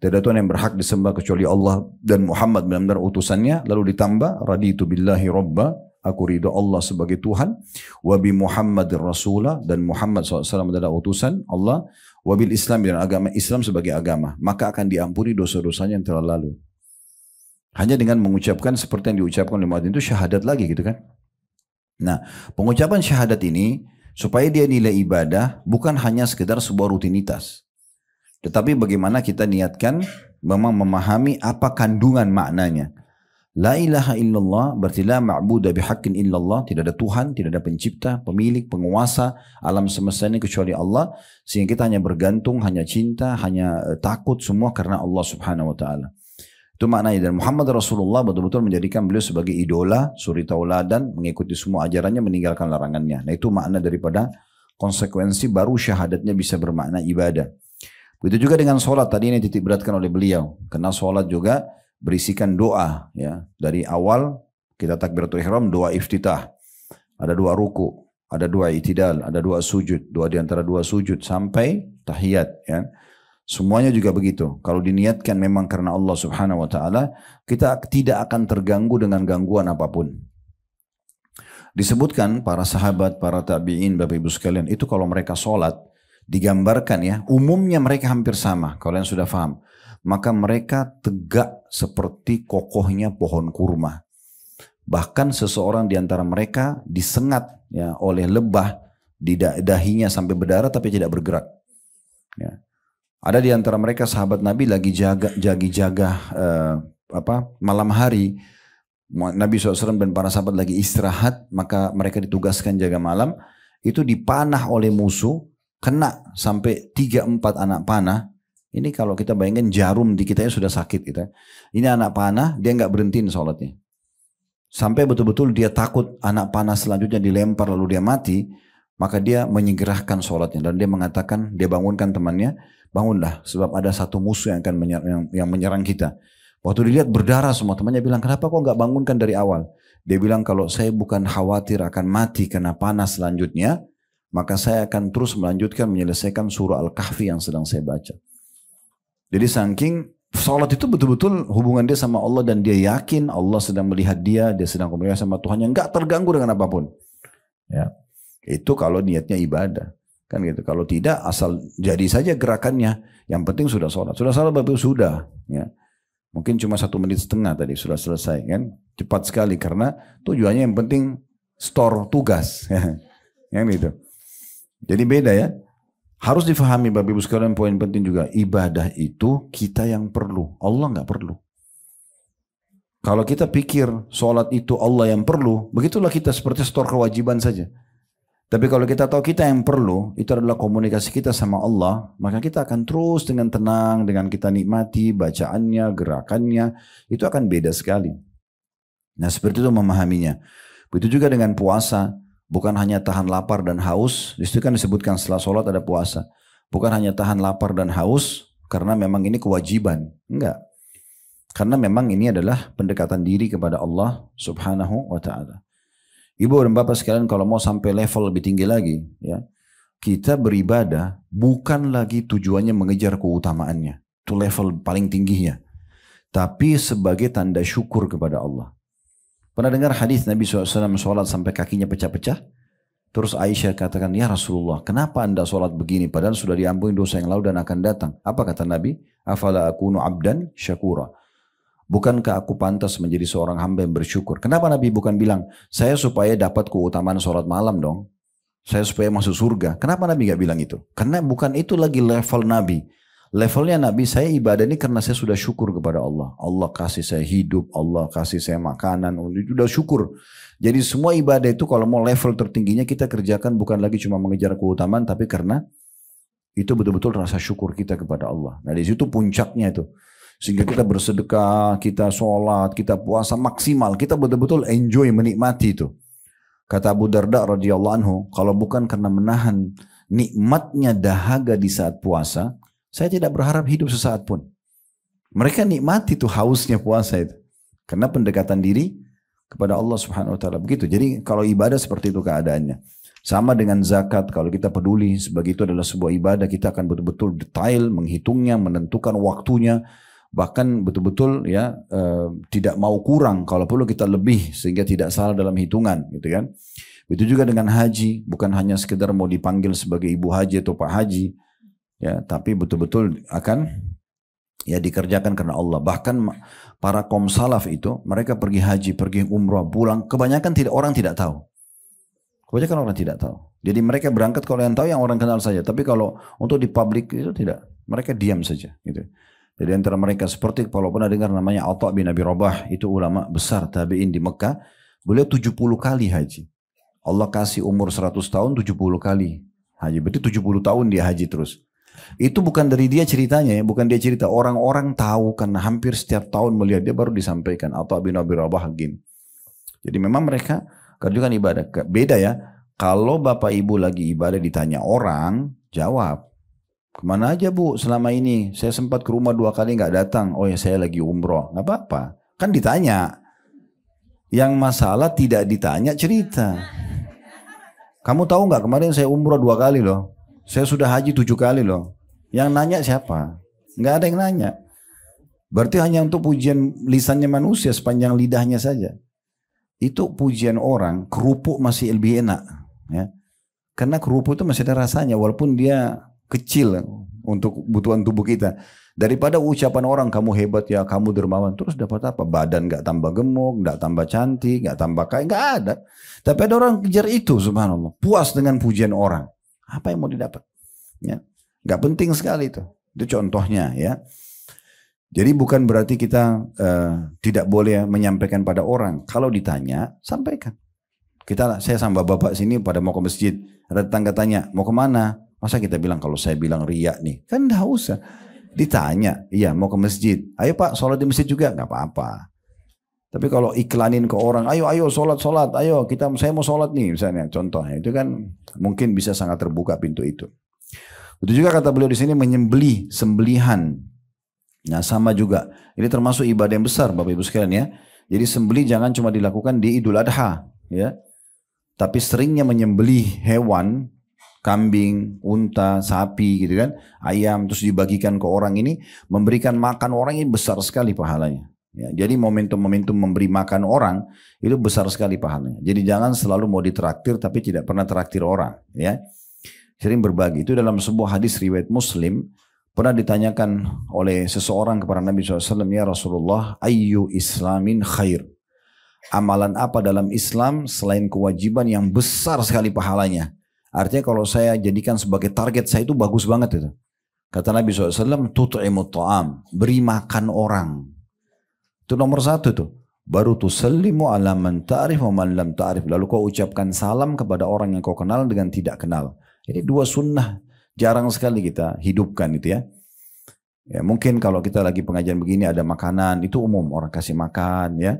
tidak ada Tuhan yang berhak disembah kecuali Allah dan Muhammad benar-benar utusannya. Lalu ditambah, raditu billahi robba, aku ridho Allah sebagai Tuhan. Wabi Muhammad Rasulah dan Muhammad SAW adalah utusan Allah. Wabil Islam dan agama Islam sebagai agama. Maka akan diampuni dosa-dosanya yang telah lalu. Hanya dengan mengucapkan seperti yang diucapkan oleh muadzin itu syahadat lagi gitu kan. Nah, pengucapan syahadat ini supaya dia nilai ibadah bukan hanya sekedar sebuah rutinitas. Tetapi bagaimana kita niatkan memang memahami apa kandungan maknanya. La ilaha illallah berarti la ma'budah bihaqin illallah. Tidak ada Tuhan, tidak ada pencipta, pemilik, penguasa alam semesta ini kecuali Allah. Sehingga kita hanya bergantung, hanya cinta, hanya eh, takut semua karena Allah subhanahu wa ta'ala. Itu maknanya dan Muhammad Rasulullah betul-betul menjadikan beliau sebagai idola, suri tauladan, mengikuti semua ajarannya, meninggalkan larangannya. Nah itu makna daripada konsekuensi baru syahadatnya bisa bermakna ibadah. Begitu juga dengan sholat tadi ini titik beratkan oleh beliau. Karena sholat juga berisikan doa ya. Dari awal kita takbiratul ihram doa iftitah. Ada dua ruku, ada dua itidal, ada dua sujud, dua di antara dua sujud sampai tahiyat ya. Semuanya juga begitu. Kalau diniatkan memang karena Allah Subhanahu wa taala, kita tidak akan terganggu dengan gangguan apapun. Disebutkan para sahabat, para tabi'in, Bapak Ibu sekalian, itu kalau mereka sholat, digambarkan ya, umumnya mereka hampir sama, kalian sudah paham. Maka mereka tegak seperti kokohnya pohon kurma. Bahkan seseorang di antara mereka disengat ya oleh lebah di dahinya sampai berdarah tapi tidak bergerak. Ya. Ada di antara mereka sahabat Nabi lagi jaga jagi jaga uh, apa malam hari Nabi SAW dan para sahabat lagi istirahat maka mereka ditugaskan jaga malam itu dipanah oleh musuh kena sampai tiga empat anak panah ini kalau kita bayangkan jarum di kita ya sudah sakit kita ini anak panah dia nggak berhentiin sholatnya sampai betul-betul dia takut anak panah selanjutnya dilempar lalu dia mati maka dia menyegerahkan sholatnya dan dia mengatakan dia bangunkan temannya bangunlah sebab ada satu musuh yang akan menyerang, yang, yang menyerang kita. Waktu dilihat berdarah semua temannya bilang kenapa kok nggak bangunkan dari awal? Dia bilang kalau saya bukan khawatir akan mati karena panas selanjutnya, maka saya akan terus melanjutkan menyelesaikan surah Al-Kahfi yang sedang saya baca. Jadi saking Salat itu betul-betul hubungan dia sama Allah dan dia yakin Allah sedang melihat dia, dia sedang komunikasi sama Tuhan yang nggak terganggu dengan apapun. Ya. Itu kalau niatnya ibadah. Kan gitu. Kalau tidak asal jadi saja gerakannya. Yang penting sudah sholat. Sudah sholat Bapak sudah. Ya. Mungkin cuma satu menit setengah tadi sudah selesai kan. Cepat sekali karena tujuannya yang penting store tugas. yang itu. Jadi beda ya. Harus difahami Bapak Ibu sekalian poin penting juga. Ibadah itu kita yang perlu. Allah nggak perlu. Kalau kita pikir sholat itu Allah yang perlu, begitulah kita seperti store kewajiban saja. Tapi kalau kita tahu kita yang perlu, itu adalah komunikasi kita sama Allah, maka kita akan terus dengan tenang, dengan kita nikmati bacaannya, gerakannya, itu akan beda sekali. Nah seperti itu memahaminya. Begitu juga dengan puasa, bukan hanya tahan lapar dan haus, disitu kan disebutkan setelah sholat ada puasa. Bukan hanya tahan lapar dan haus, karena memang ini kewajiban. Enggak. Karena memang ini adalah pendekatan diri kepada Allah subhanahu wa ta'ala. Ibu dan Bapak sekalian kalau mau sampai level lebih tinggi lagi ya. Kita beribadah bukan lagi tujuannya mengejar keutamaannya. Itu level paling tingginya. Tapi sebagai tanda syukur kepada Allah. Pernah dengar hadis Nabi SAW sholat sampai kakinya pecah-pecah? Terus Aisyah katakan, Ya Rasulullah, kenapa anda sholat begini? Padahal sudah diampuni dosa yang lalu dan akan datang. Apa kata Nabi? Afala akunu abdan syakura. Bukankah aku pantas menjadi seorang hamba yang bersyukur? Kenapa Nabi bukan bilang, saya supaya dapat keutamaan sholat malam dong? Saya supaya masuk surga. Kenapa Nabi gak bilang itu? Karena bukan itu lagi level Nabi. Levelnya Nabi, saya ibadah ini karena saya sudah syukur kepada Allah. Allah kasih saya hidup, Allah kasih saya makanan, sudah syukur. Jadi semua ibadah itu kalau mau level tertingginya kita kerjakan bukan lagi cuma mengejar keutamaan, tapi karena itu betul-betul rasa syukur kita kepada Allah. Nah di situ puncaknya itu. Sehingga kita bersedekah, kita sholat, kita puasa maksimal. Kita betul-betul enjoy menikmati itu. Kata Abu Darda radhiyallahu anhu, kalau bukan karena menahan nikmatnya dahaga di saat puasa, saya tidak berharap hidup sesaat pun. Mereka nikmati itu hausnya puasa itu. Karena pendekatan diri kepada Allah Subhanahu wa taala begitu. Jadi kalau ibadah seperti itu keadaannya. Sama dengan zakat, kalau kita peduli sebagai itu adalah sebuah ibadah, kita akan betul-betul detail menghitungnya, menentukan waktunya, bahkan betul-betul ya e, tidak mau kurang kalau perlu kita lebih sehingga tidak salah dalam hitungan gitu kan itu juga dengan haji bukan hanya sekedar mau dipanggil sebagai ibu haji atau pak haji ya tapi betul-betul akan ya dikerjakan karena Allah bahkan para kaum salaf itu mereka pergi haji pergi umrah pulang kebanyakan tidak orang tidak tahu kebanyakan orang tidak tahu jadi mereka berangkat kalau yang tahu yang orang kenal saja tapi kalau untuk di publik itu tidak mereka diam saja gitu jadi antara mereka seperti kalau pernah dengar namanya Atta bin Abi Rabah, itu ulama besar tabi'in di Mekah. Beliau 70 kali haji. Allah kasih umur 100 tahun 70 kali haji. Berarti 70 tahun dia haji terus. Itu bukan dari dia ceritanya ya, bukan dia cerita. Orang-orang tahu karena hampir setiap tahun melihat dia baru disampaikan. Atta bin Abi Rabah gini. Jadi memang mereka kerjakan ibadah. Beda ya, kalau bapak ibu lagi ibadah ditanya orang, jawab. Kemana aja bu selama ini? Saya sempat ke rumah dua kali nggak datang. Oh ya saya lagi umroh. Gak apa-apa. Kan ditanya. Yang masalah tidak ditanya cerita. Kamu tahu nggak kemarin saya umroh dua kali loh. Saya sudah haji tujuh kali loh. Yang nanya siapa? Nggak ada yang nanya. Berarti hanya untuk pujian lisannya manusia sepanjang lidahnya saja. Itu pujian orang kerupuk masih lebih enak. Ya. Karena kerupuk itu masih ada rasanya walaupun dia kecil untuk kebutuhan tubuh kita. Daripada ucapan orang kamu hebat ya, kamu dermawan, terus dapat apa? Badan nggak tambah gemuk, nggak tambah cantik, nggak tambah kaya, nggak ada. Tapi ada orang kejar itu, subhanallah. Puas dengan pujian orang. Apa yang mau didapat? Ya, nggak penting sekali itu. Itu contohnya ya. Jadi bukan berarti kita uh, tidak boleh menyampaikan pada orang. Kalau ditanya, sampaikan. Kita, saya sama bapak sini pada mau ke masjid. Ada tetangga tanya, mau kemana? Masa kita bilang kalau saya bilang riak nih? Kan enggak usah. Ditanya, iya mau ke masjid. Ayo pak sholat di masjid juga? Enggak apa-apa. Tapi kalau iklanin ke orang, ayo ayo sholat sholat, ayo kita saya mau sholat nih misalnya contohnya itu kan mungkin bisa sangat terbuka pintu itu. Itu juga kata beliau di sini menyembelih sembelihan. Nah sama juga ini termasuk ibadah yang besar bapak ibu sekalian ya. Jadi sembelih jangan cuma dilakukan di Idul Adha ya, tapi seringnya menyembelih hewan kambing, unta, sapi gitu kan, ayam terus dibagikan ke orang ini, memberikan makan orang ini besar sekali pahalanya. Ya, jadi momentum-momentum memberi makan orang itu besar sekali pahalanya. Jadi jangan selalu mau ditraktir tapi tidak pernah traktir orang, ya. Sering berbagi itu dalam sebuah hadis riwayat Muslim pernah ditanyakan oleh seseorang kepada Nabi SAW, ya Rasulullah, ayu islamin khair. Amalan apa dalam Islam selain kewajiban yang besar sekali pahalanya? Artinya kalau saya jadikan sebagai target saya itu bagus banget itu. Kata Nabi SAW, tut'imu ta'am, beri makan orang. Itu nomor satu itu Baru tusallimu ala man ta'rif wa man lam ta'rif. Lalu kau ucapkan salam kepada orang yang kau kenal dengan tidak kenal. Ini dua sunnah. Jarang sekali kita hidupkan itu ya. Ya, mungkin kalau kita lagi pengajian begini ada makanan, itu umum orang kasih makan ya.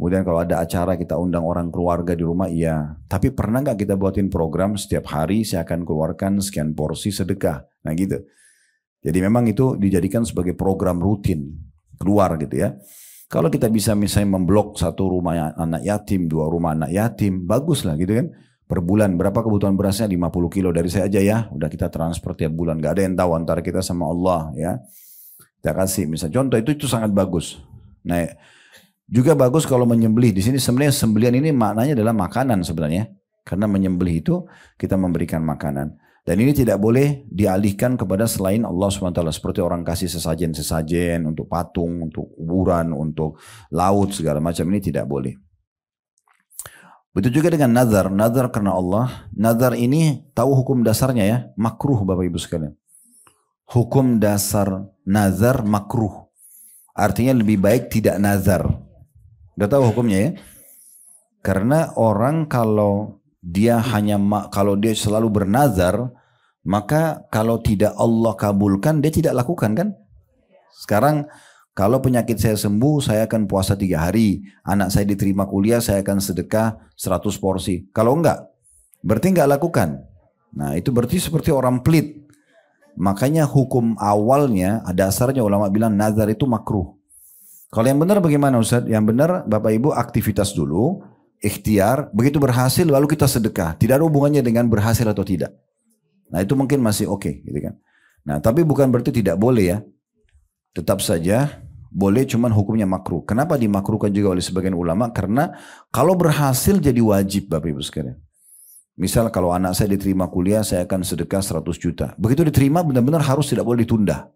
Kemudian kalau ada acara kita undang orang keluarga di rumah, iya. Tapi pernah nggak kita buatin program setiap hari saya akan keluarkan sekian porsi sedekah. Nah gitu. Jadi memang itu dijadikan sebagai program rutin keluar gitu ya. Kalau kita bisa misalnya memblok satu rumah ya, anak yatim, dua rumah anak yatim, bagus lah gitu kan. Per bulan berapa kebutuhan berasnya? 50 kilo dari saya aja ya. Udah kita transfer tiap bulan. Gak ada yang tahu antara kita sama Allah ya. Kita kasih misalnya contoh itu itu sangat bagus. Nah juga bagus kalau menyembelih. Di sini sebenarnya sembelian ini maknanya adalah makanan sebenarnya. Karena menyembelih itu kita memberikan makanan. Dan ini tidak boleh dialihkan kepada selain Allah SWT. Seperti orang kasih sesajen-sesajen untuk patung, untuk kuburan, untuk laut, segala macam. Ini tidak boleh. Begitu juga dengan nazar. Nazar karena Allah. Nazar ini tahu hukum dasarnya ya. Makruh Bapak Ibu sekalian. Hukum dasar nazar makruh. Artinya lebih baik tidak nazar. Udah tahu hukumnya ya? Karena orang kalau dia hanya kalau dia selalu bernazar, maka kalau tidak Allah kabulkan dia tidak lakukan kan? Sekarang kalau penyakit saya sembuh, saya akan puasa tiga hari. Anak saya diterima kuliah, saya akan sedekah 100 porsi. Kalau enggak, berarti enggak lakukan. Nah itu berarti seperti orang pelit. Makanya hukum awalnya, dasarnya ulama bilang nazar itu makruh. Kalau yang benar bagaimana Ustaz? Yang benar Bapak Ibu aktivitas dulu, ikhtiar, begitu berhasil lalu kita sedekah. Tidak ada hubungannya dengan berhasil atau tidak. Nah itu mungkin masih oke okay, gitu kan. Nah tapi bukan berarti tidak boleh ya. Tetap saja boleh cuman hukumnya makruh. Kenapa dimakruhkan juga oleh sebagian ulama? Karena kalau berhasil jadi wajib Bapak Ibu sekalian. Misal kalau anak saya diterima kuliah saya akan sedekah 100 juta. Begitu diterima benar-benar harus tidak boleh ditunda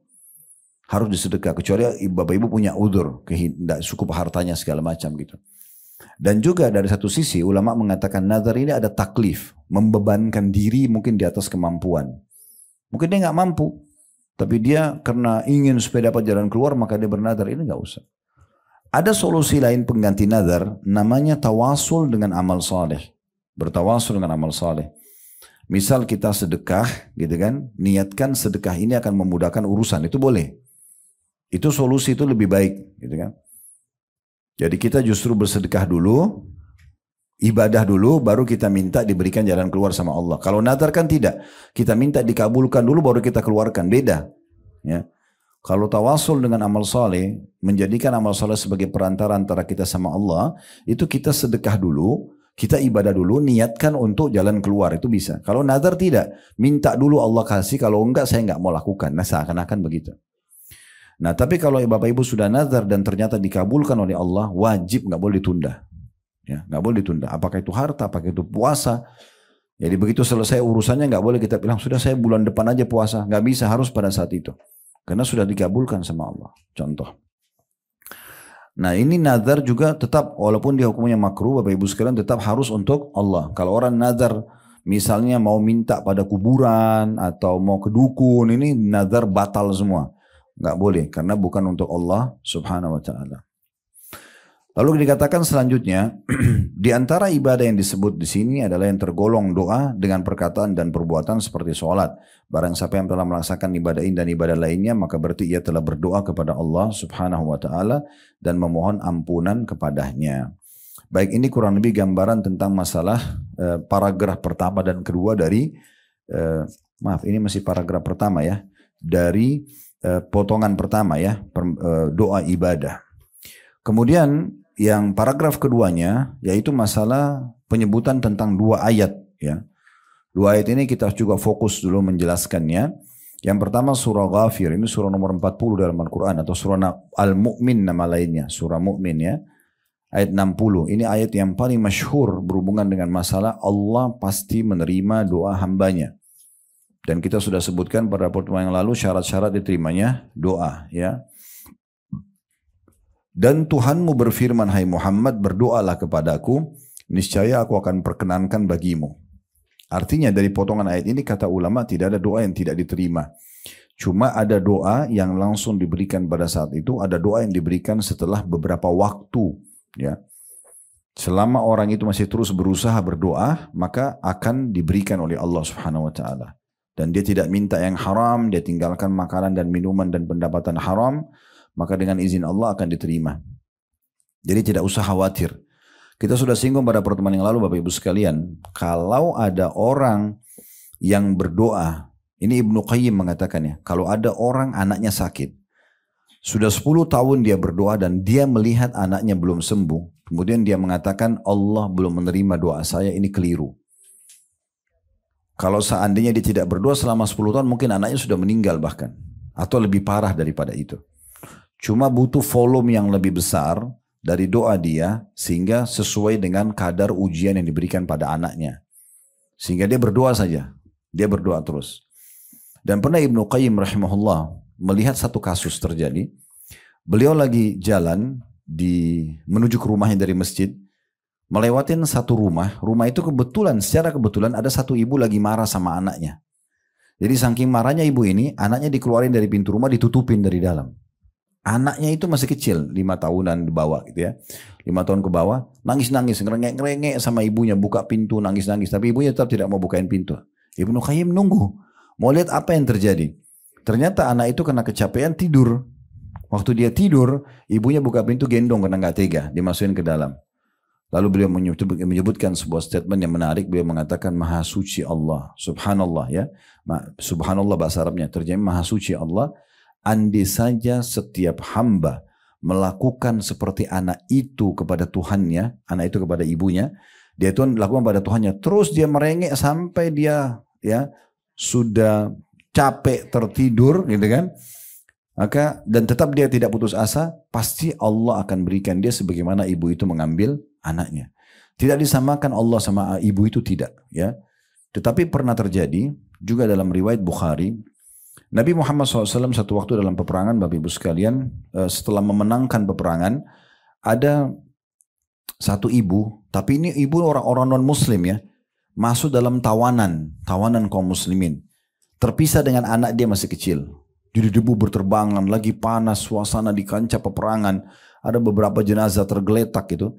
harus disedekah kecuali bapak ibu punya udur kehendak cukup hartanya segala macam gitu dan juga dari satu sisi ulama mengatakan nazar ini ada taklif membebankan diri mungkin di atas kemampuan mungkin dia nggak mampu tapi dia karena ingin supaya dapat jalan keluar maka dia bernazar ini nggak usah ada solusi lain pengganti nazar namanya tawasul dengan amal saleh bertawasul dengan amal saleh misal kita sedekah gitu kan niatkan sedekah ini akan memudahkan urusan itu boleh itu solusi itu lebih baik, gitu kan? Jadi kita justru bersedekah dulu, ibadah dulu, baru kita minta diberikan jalan keluar sama Allah. Kalau nazar kan tidak, kita minta dikabulkan dulu, baru kita keluarkan. Beda, ya. Kalau tawasul dengan amal soleh, menjadikan amal soleh sebagai perantara antara kita sama Allah, itu kita sedekah dulu, kita ibadah dulu, niatkan untuk jalan keluar itu bisa. Kalau nazar tidak, minta dulu Allah kasih. Kalau enggak, saya enggak mau lakukan. Nah, seakan-akan begitu. Nah tapi kalau bapak ibu sudah nazar dan ternyata dikabulkan oleh Allah, wajib nggak boleh ditunda. Ya, nggak boleh ditunda. Apakah itu harta, apakah itu puasa. Jadi begitu selesai urusannya nggak boleh kita bilang sudah saya bulan depan aja puasa. Nggak bisa harus pada saat itu. Karena sudah dikabulkan sama Allah. Contoh. Nah ini nazar juga tetap walaupun dia hukumnya makruh Bapak Ibu sekalian tetap harus untuk Allah. Kalau orang nazar misalnya mau minta pada kuburan atau mau ke dukun ini nazar batal semua. Nggak boleh, karena bukan untuk Allah subhanahu wa ta'ala. Lalu dikatakan selanjutnya, di antara ibadah yang disebut di sini adalah yang tergolong doa dengan perkataan dan perbuatan seperti sholat. Barang siapa yang telah melaksanakan ibadah ini dan ibadah lainnya, maka berarti ia telah berdoa kepada Allah subhanahu wa ta'ala dan memohon ampunan kepadanya. Baik, ini kurang lebih gambaran tentang masalah e, paragraf pertama dan kedua dari, e, maaf ini masih paragraf pertama ya, dari Eh, potongan pertama ya eh, doa ibadah. Kemudian yang paragraf keduanya yaitu masalah penyebutan tentang dua ayat ya. Dua ayat ini kita juga fokus dulu menjelaskannya. Yang pertama surah Ghafir ini surah nomor 40 dalam Al-Qur'an atau surah Al-Mu'min nama lainnya, surah Mu'min ya. Ayat 60. Ini ayat yang paling masyhur berhubungan dengan masalah Allah pasti menerima doa hambanya. Dan kita sudah sebutkan pada pertemuan yang lalu syarat-syarat diterimanya doa ya. Dan Tuhanmu berfirman, hai Muhammad, berdoalah kepadaku, niscaya aku akan perkenankan bagimu. Artinya dari potongan ayat ini kata ulama tidak ada doa yang tidak diterima. Cuma ada doa yang langsung diberikan pada saat itu, ada doa yang diberikan setelah beberapa waktu. Ya, Selama orang itu masih terus berusaha berdoa, maka akan diberikan oleh Allah Subhanahu wa taala dan dia tidak minta yang haram, dia tinggalkan makanan dan minuman dan pendapatan haram, maka dengan izin Allah akan diterima. Jadi tidak usah khawatir. Kita sudah singgung pada pertemuan yang lalu Bapak Ibu sekalian, kalau ada orang yang berdoa, ini Ibnu Qayyim mengatakannya, kalau ada orang anaknya sakit, sudah 10 tahun dia berdoa dan dia melihat anaknya belum sembuh, kemudian dia mengatakan Allah belum menerima doa saya, ini keliru. Kalau seandainya dia tidak berdoa selama 10 tahun mungkin anaknya sudah meninggal bahkan. Atau lebih parah daripada itu. Cuma butuh volume yang lebih besar dari doa dia sehingga sesuai dengan kadar ujian yang diberikan pada anaknya. Sehingga dia berdoa saja. Dia berdoa terus. Dan pernah Ibnu Qayyim rahimahullah melihat satu kasus terjadi. Beliau lagi jalan di menuju ke rumahnya dari masjid melewatin satu rumah. Rumah itu kebetulan, secara kebetulan ada satu ibu lagi marah sama anaknya. Jadi saking marahnya ibu ini, anaknya dikeluarin dari pintu rumah, ditutupin dari dalam. Anaknya itu masih kecil, lima tahunan di bawah gitu ya. lima tahun ke bawah, nangis-nangis, ngerengek-ngerengek sama ibunya, buka pintu, nangis-nangis. Tapi ibunya tetap tidak mau bukain pintu. Ibu Qayyim nunggu, mau lihat apa yang terjadi. Ternyata anak itu kena kecapean tidur. Waktu dia tidur, ibunya buka pintu gendong karena nggak tega, dimasukin ke dalam. Lalu beliau menyebutkan sebuah statement yang menarik. Beliau mengatakan maha suci Allah. Subhanallah ya. Subhanallah bahasa Arabnya. terjadi maha suci Allah. andi saja setiap hamba melakukan seperti anak itu kepada Tuhannya. Anak itu kepada ibunya. Dia itu lakukan pada Tuhannya. Terus dia merengek sampai dia ya sudah capek tertidur gitu kan. Maka dan tetap dia tidak putus asa, pasti Allah akan berikan dia sebagaimana ibu itu mengambil anaknya. Tidak disamakan Allah sama ibu itu tidak ya. Tetapi pernah terjadi juga dalam riwayat Bukhari Nabi Muhammad SAW satu waktu dalam peperangan Bapak Ibu sekalian eh, setelah memenangkan peperangan ada satu ibu tapi ini ibu orang-orang non muslim ya masuk dalam tawanan tawanan kaum muslimin terpisah dengan anak dia masih kecil jadi debu berterbangan lagi panas suasana di kancah peperangan ada beberapa jenazah tergeletak gitu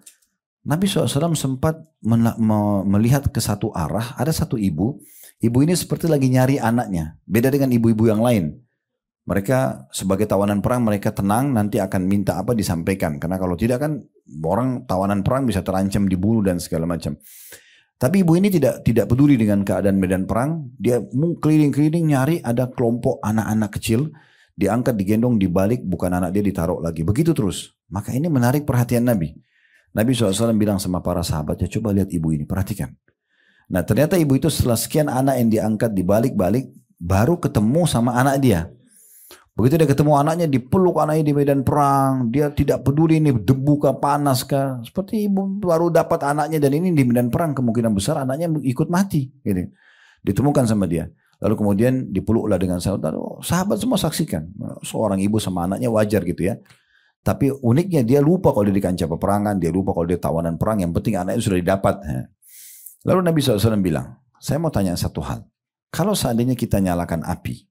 Nabi SAW sempat melihat ke satu arah, ada satu ibu. Ibu ini seperti lagi nyari anaknya, beda dengan ibu-ibu yang lain. Mereka sebagai tawanan perang mereka tenang nanti akan minta apa disampaikan. Karena kalau tidak kan orang tawanan perang bisa terancam dibunuh dan segala macam. Tapi ibu ini tidak tidak peduli dengan keadaan medan perang. Dia keliling-keliling nyari ada kelompok anak-anak kecil. Diangkat digendong dibalik bukan anak dia ditaruh lagi. Begitu terus. Maka ini menarik perhatian Nabi. Nabi SAW bilang sama para sahabatnya, coba lihat ibu ini, perhatikan. Nah ternyata ibu itu setelah sekian anak yang diangkat dibalik-balik, baru ketemu sama anak dia. Begitu dia ketemu anaknya, dipeluk anaknya di medan perang. Dia tidak peduli ini debu kah, panas kah. Seperti ibu baru dapat anaknya dan ini di medan perang kemungkinan besar anaknya ikut mati. Gitu. Ditemukan sama dia. Lalu kemudian dipeluklah dengan sahabat. Oh, sahabat semua saksikan. Seorang ibu sama anaknya wajar gitu ya. Tapi uniknya dia lupa kalau dia di kancah peperangan, dia lupa kalau dia tawanan perang, yang penting anaknya sudah didapat. Lalu Nabi SAW bilang, saya mau tanya satu hal. Kalau seandainya kita nyalakan api,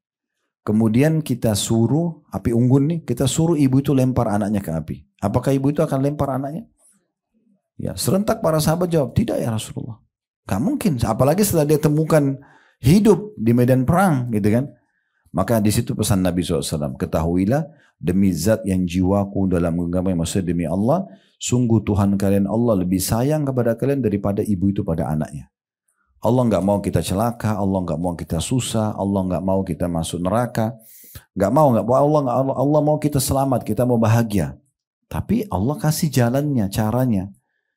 kemudian kita suruh, api unggun nih, kita suruh ibu itu lempar anaknya ke api. Apakah ibu itu akan lempar anaknya? Ya, serentak para sahabat jawab, tidak ya Rasulullah. Gak mungkin, apalagi setelah dia temukan hidup di medan perang gitu kan. Maka di situ pesan Nabi SAW, ketahuilah demi zat yang jiwaku dalam genggaman maksudnya demi Allah sungguh Tuhan kalian Allah lebih sayang kepada kalian daripada ibu itu pada anaknya Allah nggak mau kita celaka Allah nggak mau kita susah Allah nggak mau kita masuk neraka nggak mau nggak mau Allah, Allah Allah mau kita selamat kita mau bahagia tapi Allah kasih jalannya caranya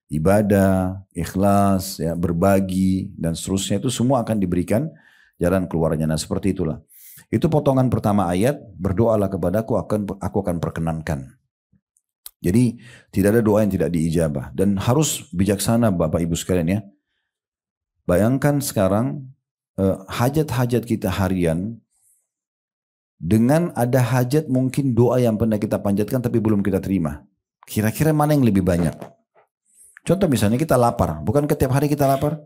ibadah ikhlas ya berbagi dan seterusnya itu semua akan diberikan jalan keluarnya nah seperti itulah itu potongan pertama ayat, berdoalah kepadaku akan aku akan perkenankan. Jadi tidak ada doa yang tidak diijabah dan harus bijaksana Bapak Ibu sekalian ya. Bayangkan sekarang eh, hajat-hajat kita harian dengan ada hajat mungkin doa yang pernah kita panjatkan tapi belum kita terima. Kira-kira mana yang lebih banyak? Contoh misalnya kita lapar, bukan setiap hari kita lapar?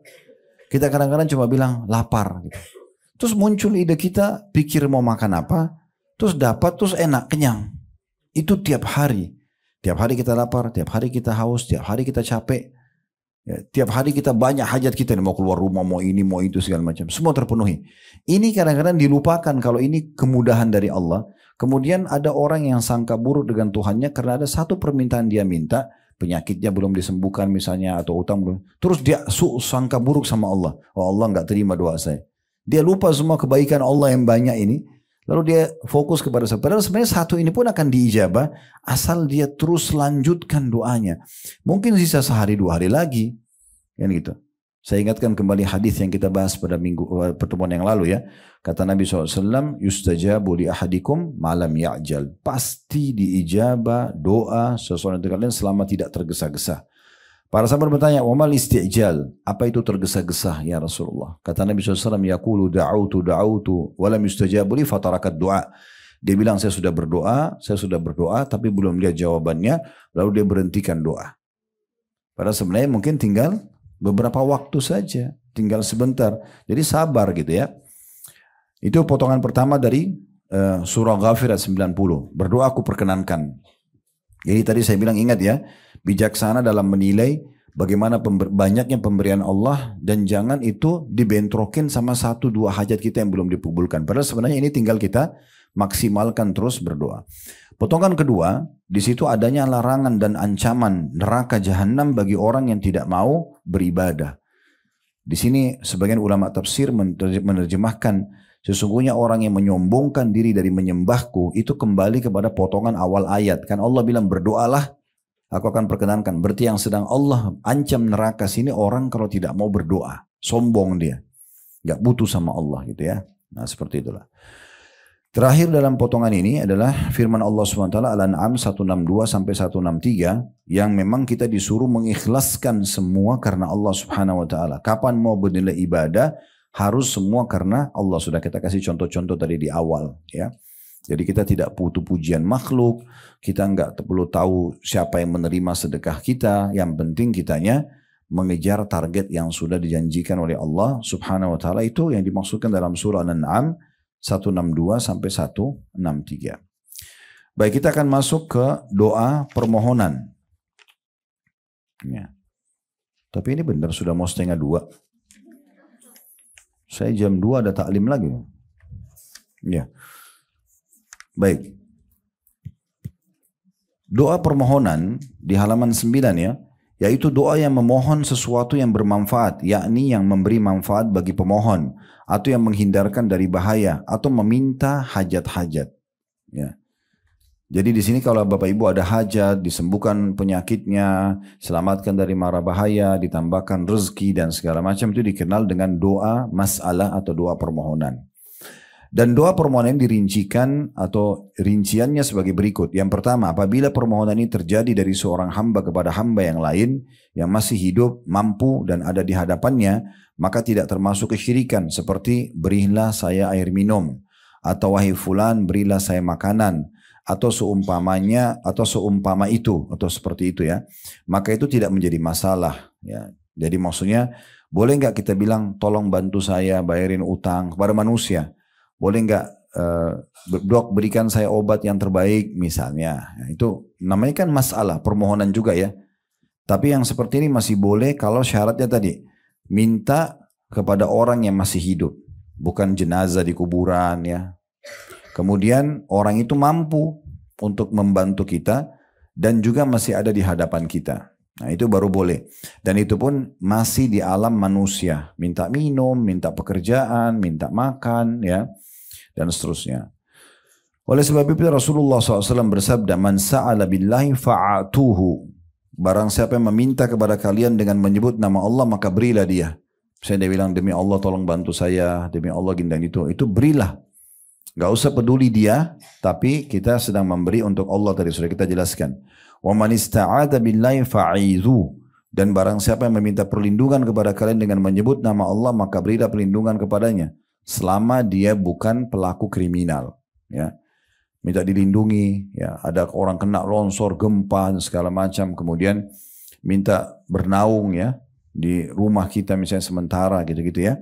Kita kadang-kadang cuma bilang lapar gitu. Terus muncul ide kita pikir mau makan apa, terus dapat terus enak, kenyang. Itu tiap hari. Tiap hari kita lapar, tiap hari kita haus, tiap hari kita capek. Ya, tiap hari kita banyak hajat kita nih, mau keluar rumah, mau ini, mau itu segala macam. Semua terpenuhi. Ini kadang-kadang dilupakan kalau ini kemudahan dari Allah. Kemudian ada orang yang sangka buruk dengan Tuhannya karena ada satu permintaan dia minta, penyakitnya belum disembuhkan misalnya atau utang belum. Terus dia su sangka buruk sama Allah. Oh Allah nggak terima doa saya. Dia lupa semua kebaikan Allah yang banyak ini. Lalu dia fokus kepada satu. Padahal sebenarnya satu ini pun akan diijabah asal dia terus lanjutkan doanya. Mungkin sisa sehari dua hari lagi. Kan gitu. Saya ingatkan kembali hadis yang kita bahas pada minggu eh, pertemuan yang lalu ya. Kata Nabi SAW, yustajabu li ahadikum malam ya'jal. Pasti diijabah doa sesuatu yang kalian selama tidak tergesa-gesa. Para sahabat bertanya, "Wamal istijal? Apa itu tergesa-gesa ya Rasulullah?" Kata Nabi SAW, "Yaqulu da'autu da'utu wa lam yustajab li fatarakat du'a." Dia bilang, "Saya sudah berdoa, saya sudah berdoa tapi belum lihat jawabannya." Lalu dia berhentikan doa. Padahal sebenarnya mungkin tinggal beberapa waktu saja, tinggal sebentar. Jadi sabar gitu ya. Itu potongan pertama dari uh, surah Ghafir 90. Berdoa aku perkenankan. Jadi tadi saya bilang ingat ya, bijaksana dalam menilai bagaimana pember, banyaknya pemberian Allah dan jangan itu dibentrokin sama satu dua hajat kita yang belum dipubulkan. Padahal sebenarnya ini tinggal kita maksimalkan terus berdoa. Potongan kedua, di situ adanya larangan dan ancaman neraka jahanam bagi orang yang tidak mau beribadah. Di sini sebagian ulama tafsir menerjemahkan sesungguhnya orang yang menyombongkan diri dari menyembahku itu kembali kepada potongan awal ayat. Kan Allah bilang berdoalah Aku akan perkenankan. Berarti yang sedang Allah ancam neraka sini orang kalau tidak mau berdoa. Sombong dia. Gak butuh sama Allah gitu ya. Nah seperti itulah. Terakhir dalam potongan ini adalah firman Allah SWT Al-An'am 162 sampai 163 yang memang kita disuruh mengikhlaskan semua karena Allah Subhanahu wa taala. Kapan mau bernilai ibadah harus semua karena Allah sudah kita kasih contoh-contoh tadi di awal ya. Jadi kita tidak butuh pujian makhluk, kita nggak perlu tahu siapa yang menerima sedekah kita, yang penting kitanya mengejar target yang sudah dijanjikan oleh Allah subhanahu wa ta'ala itu yang dimaksudkan dalam surah an anam 162 sampai 163. Baik kita akan masuk ke doa permohonan. Ya. Tapi ini benar sudah mau setengah dua. Saya jam dua ada taklim lagi. Ya. Baik. Doa permohonan di halaman 9 ya, yaitu doa yang memohon sesuatu yang bermanfaat, yakni yang memberi manfaat bagi pemohon, atau yang menghindarkan dari bahaya, atau meminta hajat-hajat. Ya. Jadi di sini kalau Bapak Ibu ada hajat, disembuhkan penyakitnya, selamatkan dari mara bahaya, ditambahkan rezeki dan segala macam itu dikenal dengan doa masalah atau doa permohonan. Dan doa permohonan ini dirincikan atau rinciannya sebagai berikut. Yang pertama, apabila permohonan ini terjadi dari seorang hamba kepada hamba yang lain yang masih hidup, mampu dan ada di hadapannya, maka tidak termasuk kesyirikan seperti berilah saya air minum atau wahai fulan berilah saya makanan atau seumpamanya atau seumpama itu atau seperti itu ya. Maka itu tidak menjadi masalah ya. Jadi maksudnya boleh nggak kita bilang tolong bantu saya bayarin utang kepada manusia? boleh nggak uh, dok berikan saya obat yang terbaik misalnya. Nah, itu namanya kan masalah permohonan juga ya. Tapi yang seperti ini masih boleh kalau syaratnya tadi minta kepada orang yang masih hidup, bukan jenazah di kuburan ya. Kemudian orang itu mampu untuk membantu kita dan juga masih ada di hadapan kita. Nah itu baru boleh. Dan itu pun masih di alam manusia. Minta minum, minta pekerjaan, minta makan ya dan seterusnya. Oleh sebab itu Rasulullah SAW bersabda, Man sa'ala billahi fa'atuhu. Barang siapa yang meminta kepada kalian dengan menyebut nama Allah, maka berilah dia. Saya dia bilang, demi Allah tolong bantu saya, demi Allah gindang itu. Itu berilah. Gak usah peduli dia, tapi kita sedang memberi untuk Allah tadi sudah kita jelaskan. Wa man ista'adha billahi fa'izu. Dan barang siapa yang meminta perlindungan kepada kalian dengan menyebut nama Allah, maka berilah perlindungan kepadanya selama dia bukan pelaku kriminal ya minta dilindungi ya ada orang kena longsor gempa dan segala macam kemudian minta bernaung ya di rumah kita misalnya sementara gitu-gitu ya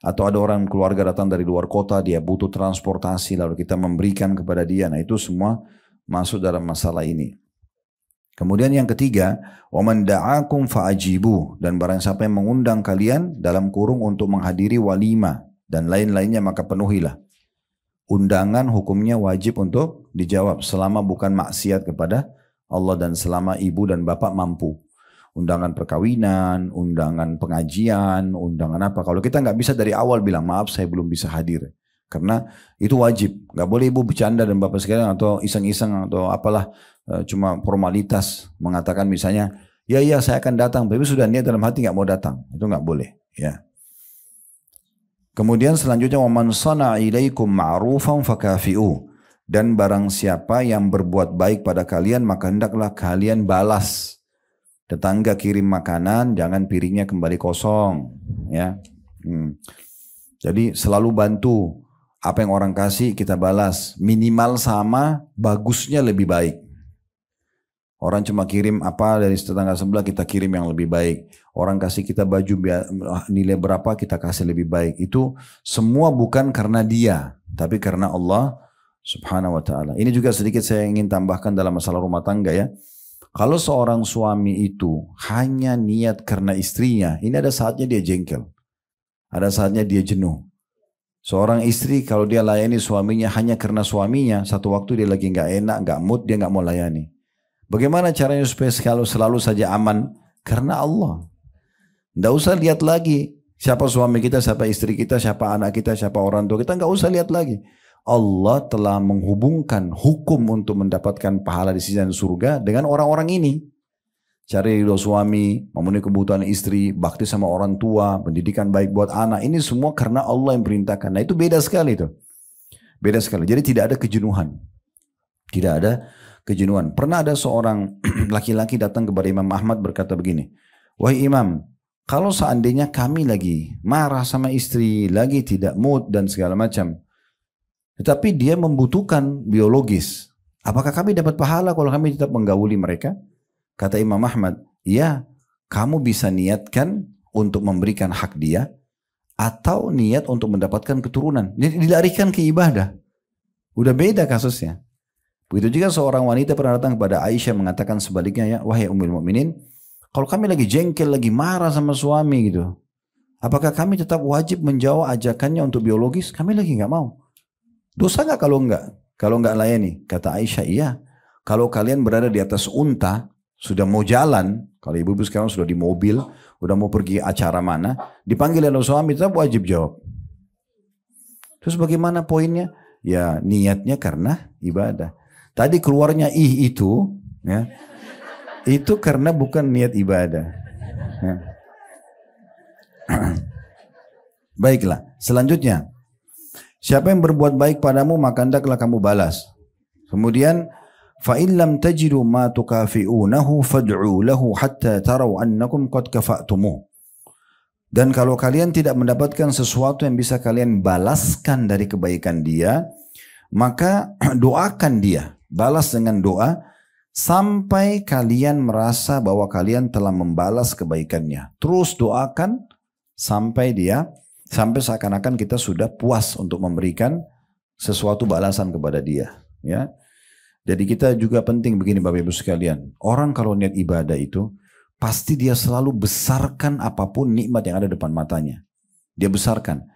atau ada orang keluarga datang dari luar kota dia butuh transportasi lalu kita memberikan kepada dia nah itu semua masuk dalam masalah ini kemudian yang ketiga waman da'akum fa'ajibu dan barang siapa yang mengundang kalian dalam kurung untuk menghadiri walima dan lain-lainnya maka penuhilah. Undangan hukumnya wajib untuk dijawab selama bukan maksiat kepada Allah dan selama ibu dan bapak mampu. Undangan perkawinan, undangan pengajian, undangan apa. Kalau kita nggak bisa dari awal bilang maaf saya belum bisa hadir. Karena itu wajib. Nggak boleh ibu bercanda dan bapak sekalian atau iseng-iseng atau apalah eh, cuma formalitas mengatakan misalnya ya ya saya akan datang tapi sudah niat dalam hati nggak mau datang itu nggak boleh ya Kemudian selanjutnya waman sana ilaikum ma'rufan fakafi'u dan barang siapa yang berbuat baik pada kalian maka hendaklah kalian balas. Tetangga kirim makanan, jangan piringnya kembali kosong, ya. Hmm. Jadi selalu bantu apa yang orang kasih kita balas, minimal sama, bagusnya lebih baik. Orang cuma kirim apa dari tetangga sebelah kita kirim yang lebih baik. Orang kasih kita baju nilai berapa kita kasih lebih baik. Itu semua bukan karena dia, tapi karena Allah Subhanahu wa taala. Ini juga sedikit saya ingin tambahkan dalam masalah rumah tangga ya. Kalau seorang suami itu hanya niat karena istrinya, ini ada saatnya dia jengkel. Ada saatnya dia jenuh. Seorang istri kalau dia layani suaminya hanya karena suaminya, satu waktu dia lagi nggak enak, nggak mood, dia nggak mau layani. Bagaimana caranya supaya selalu, selalu saja aman? Karena Allah. Tidak usah lihat lagi siapa suami kita, siapa istri kita, siapa anak kita, siapa orang tua kita. Nggak usah lihat lagi. Allah telah menghubungkan hukum untuk mendapatkan pahala di sisi surga dengan orang-orang ini. Cari ridho suami, memenuhi kebutuhan istri, bakti sama orang tua, pendidikan baik buat anak. Ini semua karena Allah yang perintahkan. Nah itu beda sekali itu. Beda sekali. Jadi tidak ada kejenuhan. Tidak ada kejenuhan. Pernah ada seorang laki-laki datang kepada Imam Ahmad berkata begini, Wahai Imam, kalau seandainya kami lagi marah sama istri, lagi tidak mood dan segala macam, tetapi dia membutuhkan biologis. Apakah kami dapat pahala kalau kami tetap menggauli mereka? Kata Imam Ahmad, ya kamu bisa niatkan untuk memberikan hak dia atau niat untuk mendapatkan keturunan. dilarikan ke ibadah. Udah beda kasusnya. Begitu juga seorang wanita pernah datang kepada Aisyah mengatakan sebaliknya ya, wahai umil mukminin, kalau kami lagi jengkel, lagi marah sama suami gitu, apakah kami tetap wajib menjawab ajakannya untuk biologis? Kami lagi nggak mau. Dosa nggak kalau nggak? Kalau nggak layani? Kata Aisyah, iya. Kalau kalian berada di atas unta, sudah mau jalan, kalau ibu-ibu sekarang sudah di mobil, sudah mau pergi acara mana, dipanggil oleh ya suami tetap wajib jawab. Terus bagaimana poinnya? Ya niatnya karena ibadah. Tadi keluarnya ih itu, ya, itu karena bukan niat ibadah. Ya. Baiklah, selanjutnya. Siapa yang berbuat baik padamu maka hendaklah kamu balas. Kemudian فَإِنْ ma تَجِدُوا مَا تُكَافِئُونَهُ fad'u lahu hatta تَرَوْا annakum qad kafatumu. Dan kalau kalian tidak mendapatkan sesuatu yang bisa kalian balaskan dari kebaikan dia, maka doakan dia. Balas dengan doa sampai kalian merasa bahwa kalian telah membalas kebaikannya. Terus doakan sampai dia sampai seakan-akan kita sudah puas untuk memberikan sesuatu balasan kepada dia, ya. Jadi kita juga penting begini Bapak Ibu sekalian. Orang kalau niat ibadah itu pasti dia selalu besarkan apapun nikmat yang ada depan matanya. Dia besarkan.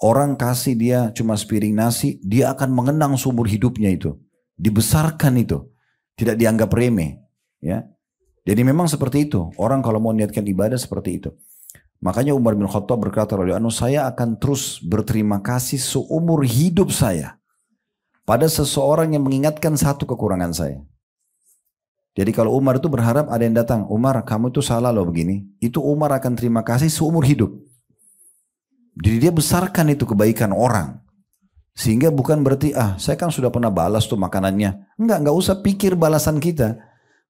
Orang kasih dia cuma sepiring nasi, dia akan mengenang sumur hidupnya itu. Dibesarkan itu. Tidak dianggap remeh. Ya. Jadi memang seperti itu. Orang kalau mau niatkan ibadah seperti itu. Makanya Umar bin Khattab berkata, anu saya akan terus berterima kasih seumur hidup saya. Pada seseorang yang mengingatkan satu kekurangan saya. Jadi kalau Umar itu berharap ada yang datang, Umar kamu itu salah loh begini. Itu Umar akan terima kasih seumur hidup. Jadi dia besarkan itu kebaikan orang. Sehingga bukan berarti, ah saya kan sudah pernah balas tuh makanannya. Enggak, enggak usah pikir balasan kita.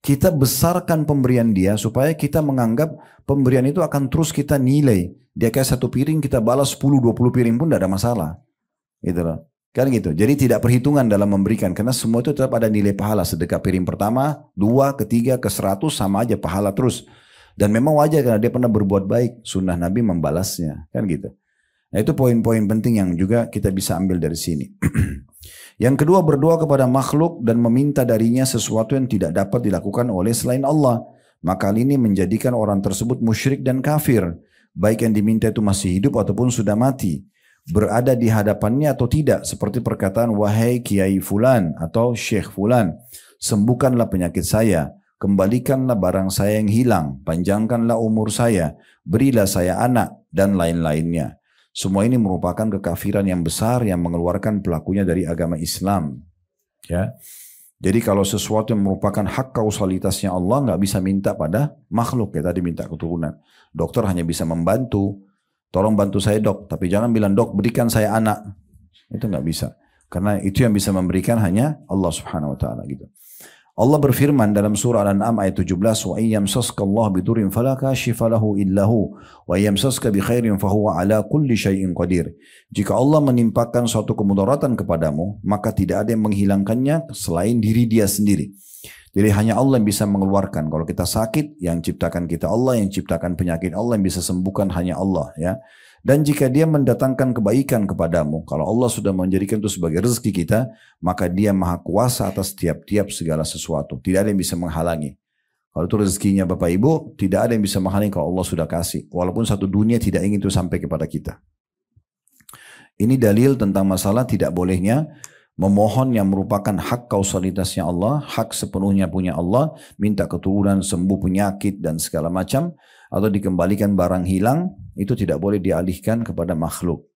Kita besarkan pemberian dia supaya kita menganggap pemberian itu akan terus kita nilai. Dia kayak satu piring kita balas 10-20 piring pun tidak ada masalah. Gitu loh. Kan gitu. Jadi tidak perhitungan dalam memberikan karena semua itu tetap ada nilai pahala sedekah piring pertama, dua, ketiga, ke seratus sama aja pahala terus. Dan memang wajar karena dia pernah berbuat baik, sunnah Nabi membalasnya. Kan gitu. Nah itu poin-poin penting yang juga kita bisa ambil dari sini. Yang kedua berdoa kepada makhluk dan meminta darinya sesuatu yang tidak dapat dilakukan oleh selain Allah. Maka hal ini menjadikan orang tersebut musyrik dan kafir. Baik yang diminta itu masih hidup ataupun sudah mati. Berada di hadapannya atau tidak. Seperti perkataan wahai kiai fulan atau syekh fulan. Sembuhkanlah penyakit saya. Kembalikanlah barang saya yang hilang. Panjangkanlah umur saya. Berilah saya anak dan lain-lainnya. Semua ini merupakan kekafiran yang besar yang mengeluarkan pelakunya dari agama Islam. Ya. Jadi kalau sesuatu yang merupakan hak kausalitasnya Allah nggak bisa minta pada makhluk ya tadi minta keturunan. Dokter hanya bisa membantu. Tolong bantu saya dok, tapi jangan bilang dok berikan saya anak. Itu nggak bisa. Karena itu yang bisa memberikan hanya Allah Subhanahu wa taala gitu. Allah berfirman dalam surah Al-An'am ayat 17, "Wa iyyam Allah bidurin fala kashifa lahu hu, wa yamsaska bi khairin huwa ala kulli syai'in qadir." Jika Allah menimpakan suatu kemudaratan kepadamu, maka tidak ada yang menghilangkannya selain diri dia sendiri. Jadi hanya Allah yang bisa mengeluarkan. Kalau kita sakit, yang ciptakan kita Allah, yang ciptakan penyakit Allah, yang bisa sembuhkan hanya Allah, ya. Dan jika dia mendatangkan kebaikan kepadamu, kalau Allah sudah menjadikan itu sebagai rezeki kita, maka dia maha kuasa atas tiap-tiap segala sesuatu. Tidak ada yang bisa menghalangi. Kalau itu rezekinya Bapak Ibu, tidak ada yang bisa menghalangi kalau Allah sudah kasih. Walaupun satu dunia tidak ingin itu sampai kepada kita. Ini dalil tentang masalah tidak bolehnya memohon yang merupakan hak kausalitasnya Allah, hak sepenuhnya punya Allah, minta keturunan, sembuh penyakit dan segala macam atau dikembalikan barang hilang itu tidak boleh dialihkan kepada makhluk.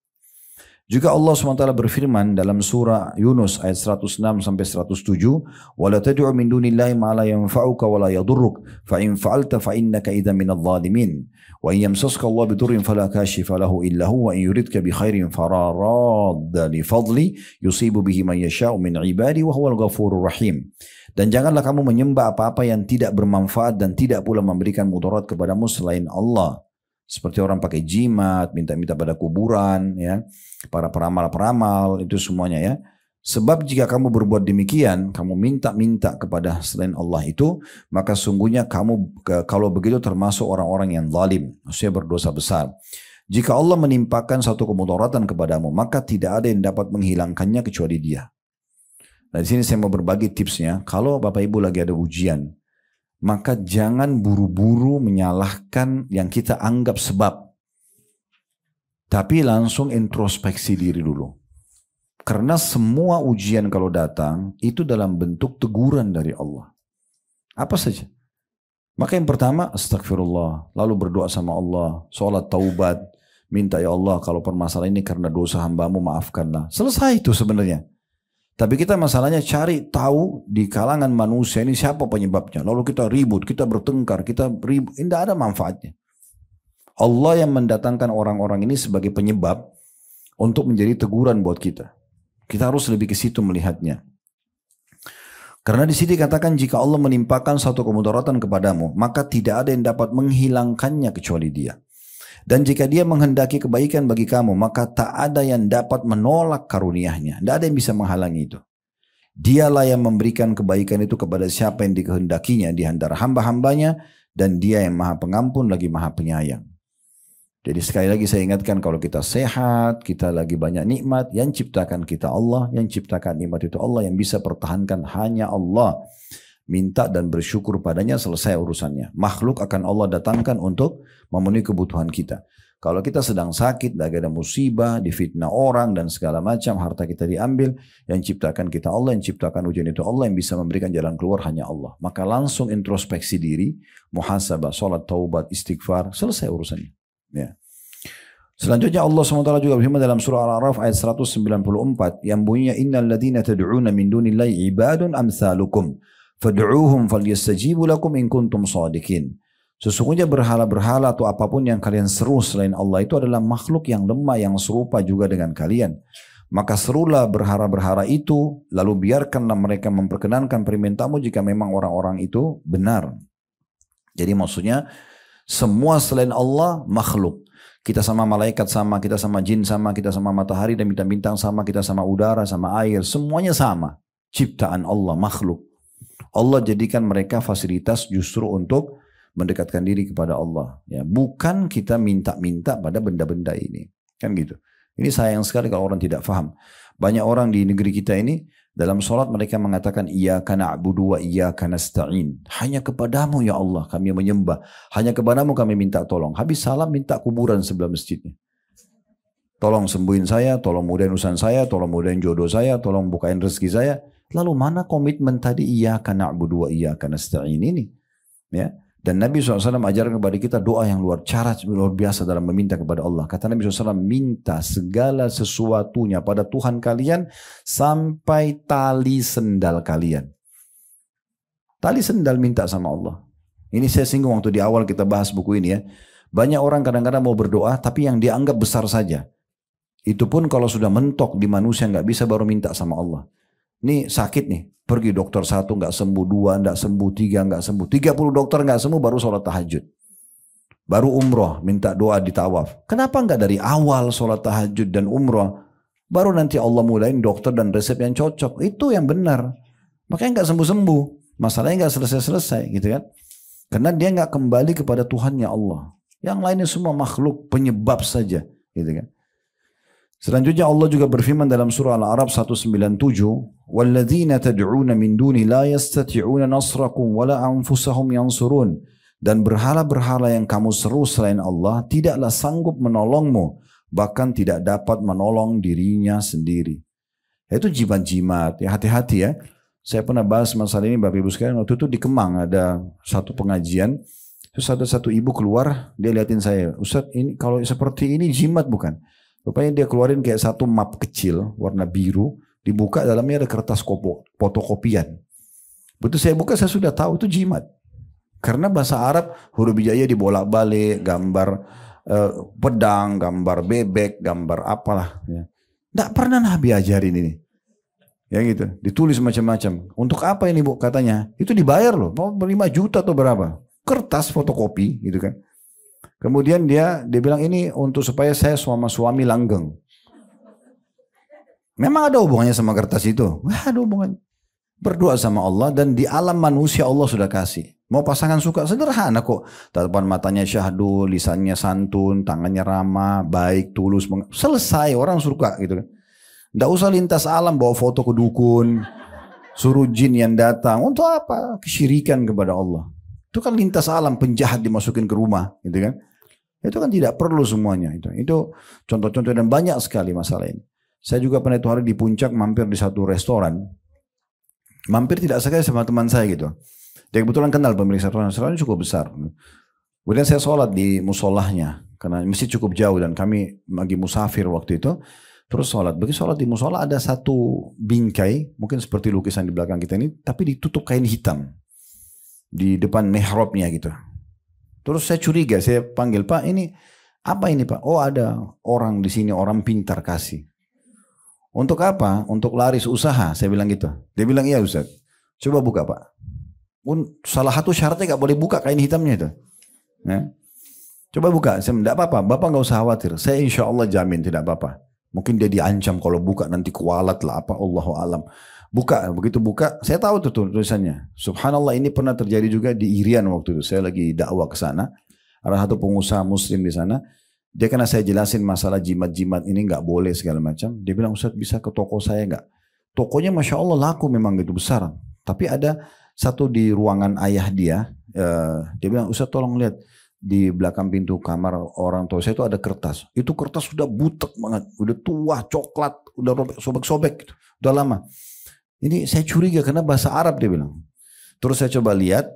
Juga Allah SWT berfirman dalam surah Yunus ayat 106 sampai 107, "Wala tad'u min dunillahi ma la yanfa'uka wa la yadurruk, fa in fa'alta fa innaka idzan minadh dhalimin. Wa in yamsaska Allah bidurrin fala kashifa lahu illa huwa, wa in yuridka bi khairin fala li fadli, yusibu bihi man yasha'u min ibadi wa huwal ghafurur rahim." Dan janganlah kamu menyembah apa-apa yang tidak bermanfaat dan tidak pula memberikan mudarat kepadamu selain Allah. Seperti orang pakai jimat, minta-minta pada kuburan, ya, para peramal-peramal, itu semuanya ya. Sebab jika kamu berbuat demikian, kamu minta-minta kepada selain Allah itu, maka sungguhnya kamu kalau begitu termasuk orang-orang yang zalim, maksudnya berdosa besar. Jika Allah menimpakan satu kemudaratan kepadamu, maka tidak ada yang dapat menghilangkannya kecuali dia. Nah di sini saya mau berbagi tipsnya. Kalau Bapak Ibu lagi ada ujian, maka jangan buru-buru menyalahkan yang kita anggap sebab. Tapi langsung introspeksi diri dulu. Karena semua ujian kalau datang itu dalam bentuk teguran dari Allah. Apa saja. Maka yang pertama astagfirullah, lalu berdoa sama Allah, sholat taubat, minta ya Allah kalau permasalahan ini karena dosa hambamu maafkanlah. Selesai itu sebenarnya. Tapi kita masalahnya cari tahu di kalangan manusia ini siapa penyebabnya. Lalu kita ribut, kita bertengkar, kita ribut. Ini tidak ada manfaatnya. Allah yang mendatangkan orang-orang ini sebagai penyebab untuk menjadi teguran buat kita. Kita harus lebih ke situ melihatnya. Karena di sini dikatakan jika Allah menimpakan satu kemudaratan kepadamu, maka tidak ada yang dapat menghilangkannya kecuali dia. Dan jika dia menghendaki kebaikan bagi kamu, maka tak ada yang dapat menolak karunia-Nya. Tidak ada yang bisa menghalangi itu. Dialah yang memberikan kebaikan itu kepada siapa yang dikehendakinya di antara hamba-hambanya dan dia yang maha pengampun lagi maha penyayang. Jadi sekali lagi saya ingatkan kalau kita sehat, kita lagi banyak nikmat, yang ciptakan kita Allah, yang ciptakan nikmat itu Allah, yang bisa pertahankan hanya Allah minta dan bersyukur padanya selesai urusannya. Makhluk akan Allah datangkan untuk memenuhi kebutuhan kita. Kalau kita sedang sakit, lagi ada musibah, difitnah orang dan segala macam, harta kita diambil, yang ciptakan kita Allah, yang ciptakan ujian itu Allah, yang bisa memberikan jalan keluar hanya Allah. Maka langsung introspeksi diri, muhasabah, sholat, taubat, istighfar, selesai urusannya. Ya. Selanjutnya Allah SWT juga berfirman dalam surah Al-A'raf ayat 194 yang bunyinya innal ladzina tad'una min dunillahi ibadun amsalukum Fad'uuhum falyastajibu lakum in kuntum shadiqin. Sesungguhnya berhala-berhala atau apapun yang kalian seru selain Allah itu adalah makhluk yang lemah yang serupa juga dengan kalian. Maka serulah berhara-berhara itu, lalu biarkanlah mereka memperkenankan permintaanmu jika memang orang-orang itu benar. Jadi maksudnya semua selain Allah makhluk. Kita sama malaikat sama, kita sama jin sama, kita sama matahari dan bintang-bintang sama, kita sama udara, sama air. Semuanya sama. Ciptaan Allah makhluk. Allah jadikan mereka fasilitas justru untuk mendekatkan diri kepada Allah. Ya, bukan kita minta-minta pada benda-benda ini. Kan gitu. Ini sayang sekali kalau orang tidak faham. Banyak orang di negeri kita ini dalam sholat mereka mengatakan iya karena abudu wa iya karena stain. Hanya kepadamu ya Allah kami menyembah. Hanya kepadamu kami minta tolong. Habis salam minta kuburan sebelah masjidnya. Tolong sembuhin saya, tolong mudahin urusan saya, tolong mudahin jodoh saya, tolong bukain rezeki saya. Lalu mana komitmen tadi iya karena Abu iya karena nasta'in ini? Ya. Dan Nabi SAW ajarkan kepada kita doa yang luar cara luar biasa dalam meminta kepada Allah. Kata Nabi SAW, minta segala sesuatunya pada Tuhan kalian sampai tali sendal kalian. Tali sendal minta sama Allah. Ini saya singgung waktu di awal kita bahas buku ini ya. Banyak orang kadang-kadang mau berdoa tapi yang dianggap besar saja. Itu pun kalau sudah mentok di manusia nggak bisa baru minta sama Allah. Ini sakit nih, pergi dokter satu nggak sembuh, dua nggak sembuh, tiga nggak sembuh. tiga puluh dokter nggak sembuh baru sholat tahajud. Baru umroh, minta doa di tawaf. Kenapa nggak dari awal sholat tahajud dan umroh? Baru nanti Allah mulain dokter dan resep yang cocok. Itu yang benar. Makanya nggak sembuh-sembuh. Masalahnya nggak selesai-selesai gitu kan. Karena dia nggak kembali kepada Tuhannya Allah. Yang lainnya semua makhluk penyebab saja gitu kan. Selanjutnya Allah juga berfirman dalam surah Al-Arab 197 وَالَّذِينَ تَدْعُونَ مِنْ دُونِ لَا يستطيعون نَصْرَكُمْ وَلَا أنفسهم يَنْصُرُونَ dan berhala-berhala yang kamu seru selain Allah tidaklah sanggup menolongmu bahkan tidak dapat menolong dirinya sendiri itu jimat-jimat ya hati-hati ya saya pernah bahas masalah ini Bapak Ibu sekalian waktu itu di Kemang ada satu pengajian terus ada satu ibu keluar dia liatin saya Ustaz ini kalau seperti ini jimat bukan rupanya dia keluarin kayak satu map kecil warna biru Dibuka dalamnya ada kertas kopo, fotokopian. Betul saya buka saya sudah tahu itu jimat. Karena bahasa Arab huruf hijaiyah dibolak-balik, gambar eh, pedang, gambar bebek, gambar apalah. Ya. Tidak pernah Nabi ajarin ini. Ya gitu, ditulis macam-macam. Untuk apa ini bu katanya? Itu dibayar loh, mau 5 juta atau berapa. Kertas fotokopi gitu kan. Kemudian dia dia bilang ini untuk supaya saya suami-suami langgeng. Memang ada hubungannya sama kertas itu? Gak ada hubungannya. Berdoa sama Allah dan di alam manusia Allah sudah kasih. Mau pasangan suka sederhana kok. Tatapan matanya syahdu, lisannya santun, tangannya ramah, baik, tulus. Selesai orang suka gitu kan. Gak usah lintas alam bawa foto ke dukun. Suruh jin yang datang. Untuk apa? Kesyirikan kepada Allah. Itu kan lintas alam penjahat dimasukin ke rumah gitu kan. Itu kan tidak perlu semuanya Itu contoh-contoh dan banyak sekali masalah ini. Saya juga pernah itu hari di puncak mampir di satu restoran. Mampir tidak sekali sama teman saya gitu. Dia kebetulan kenal pemilik restoran, restoran cukup besar. Kemudian saya sholat di musolahnya karena masih cukup jauh dan kami lagi musafir waktu itu. Terus sholat. Bagi sholat di musola ada satu bingkai, mungkin seperti lukisan di belakang kita ini, tapi ditutup kain hitam di depan mihrabnya gitu. Terus saya curiga, saya panggil Pak, ini apa ini Pak? Oh ada orang di sini orang pintar kasih. Untuk apa? Untuk laris usaha. Saya bilang gitu. Dia bilang iya Ustaz. Coba buka Pak. Pun salah satu syaratnya nggak boleh buka kain hitamnya itu. Ya. Coba buka. Saya tidak apa-apa. Bapak nggak usah khawatir. Saya insya Allah jamin tidak apa-apa. Mungkin dia diancam kalau buka nanti kualat lah apa Allahu alam. Buka, begitu buka, saya tahu tuh tulisannya. Subhanallah ini pernah terjadi juga di Irian waktu itu. Saya lagi dakwah ke sana. Ada satu pengusaha muslim di sana dia karena saya jelasin masalah jimat-jimat ini nggak boleh segala macam. Dia bilang, Ustaz bisa ke toko saya nggak? Tokonya Masya Allah laku memang gitu besar. Tapi ada satu di ruangan ayah dia. Uh, dia bilang, Ustaz tolong lihat di belakang pintu kamar orang tua saya itu ada kertas. Itu kertas sudah butek banget, udah tua, coklat, udah sobek-sobek, gitu. udah lama. Ini saya curiga karena bahasa Arab dia bilang. Terus saya coba lihat,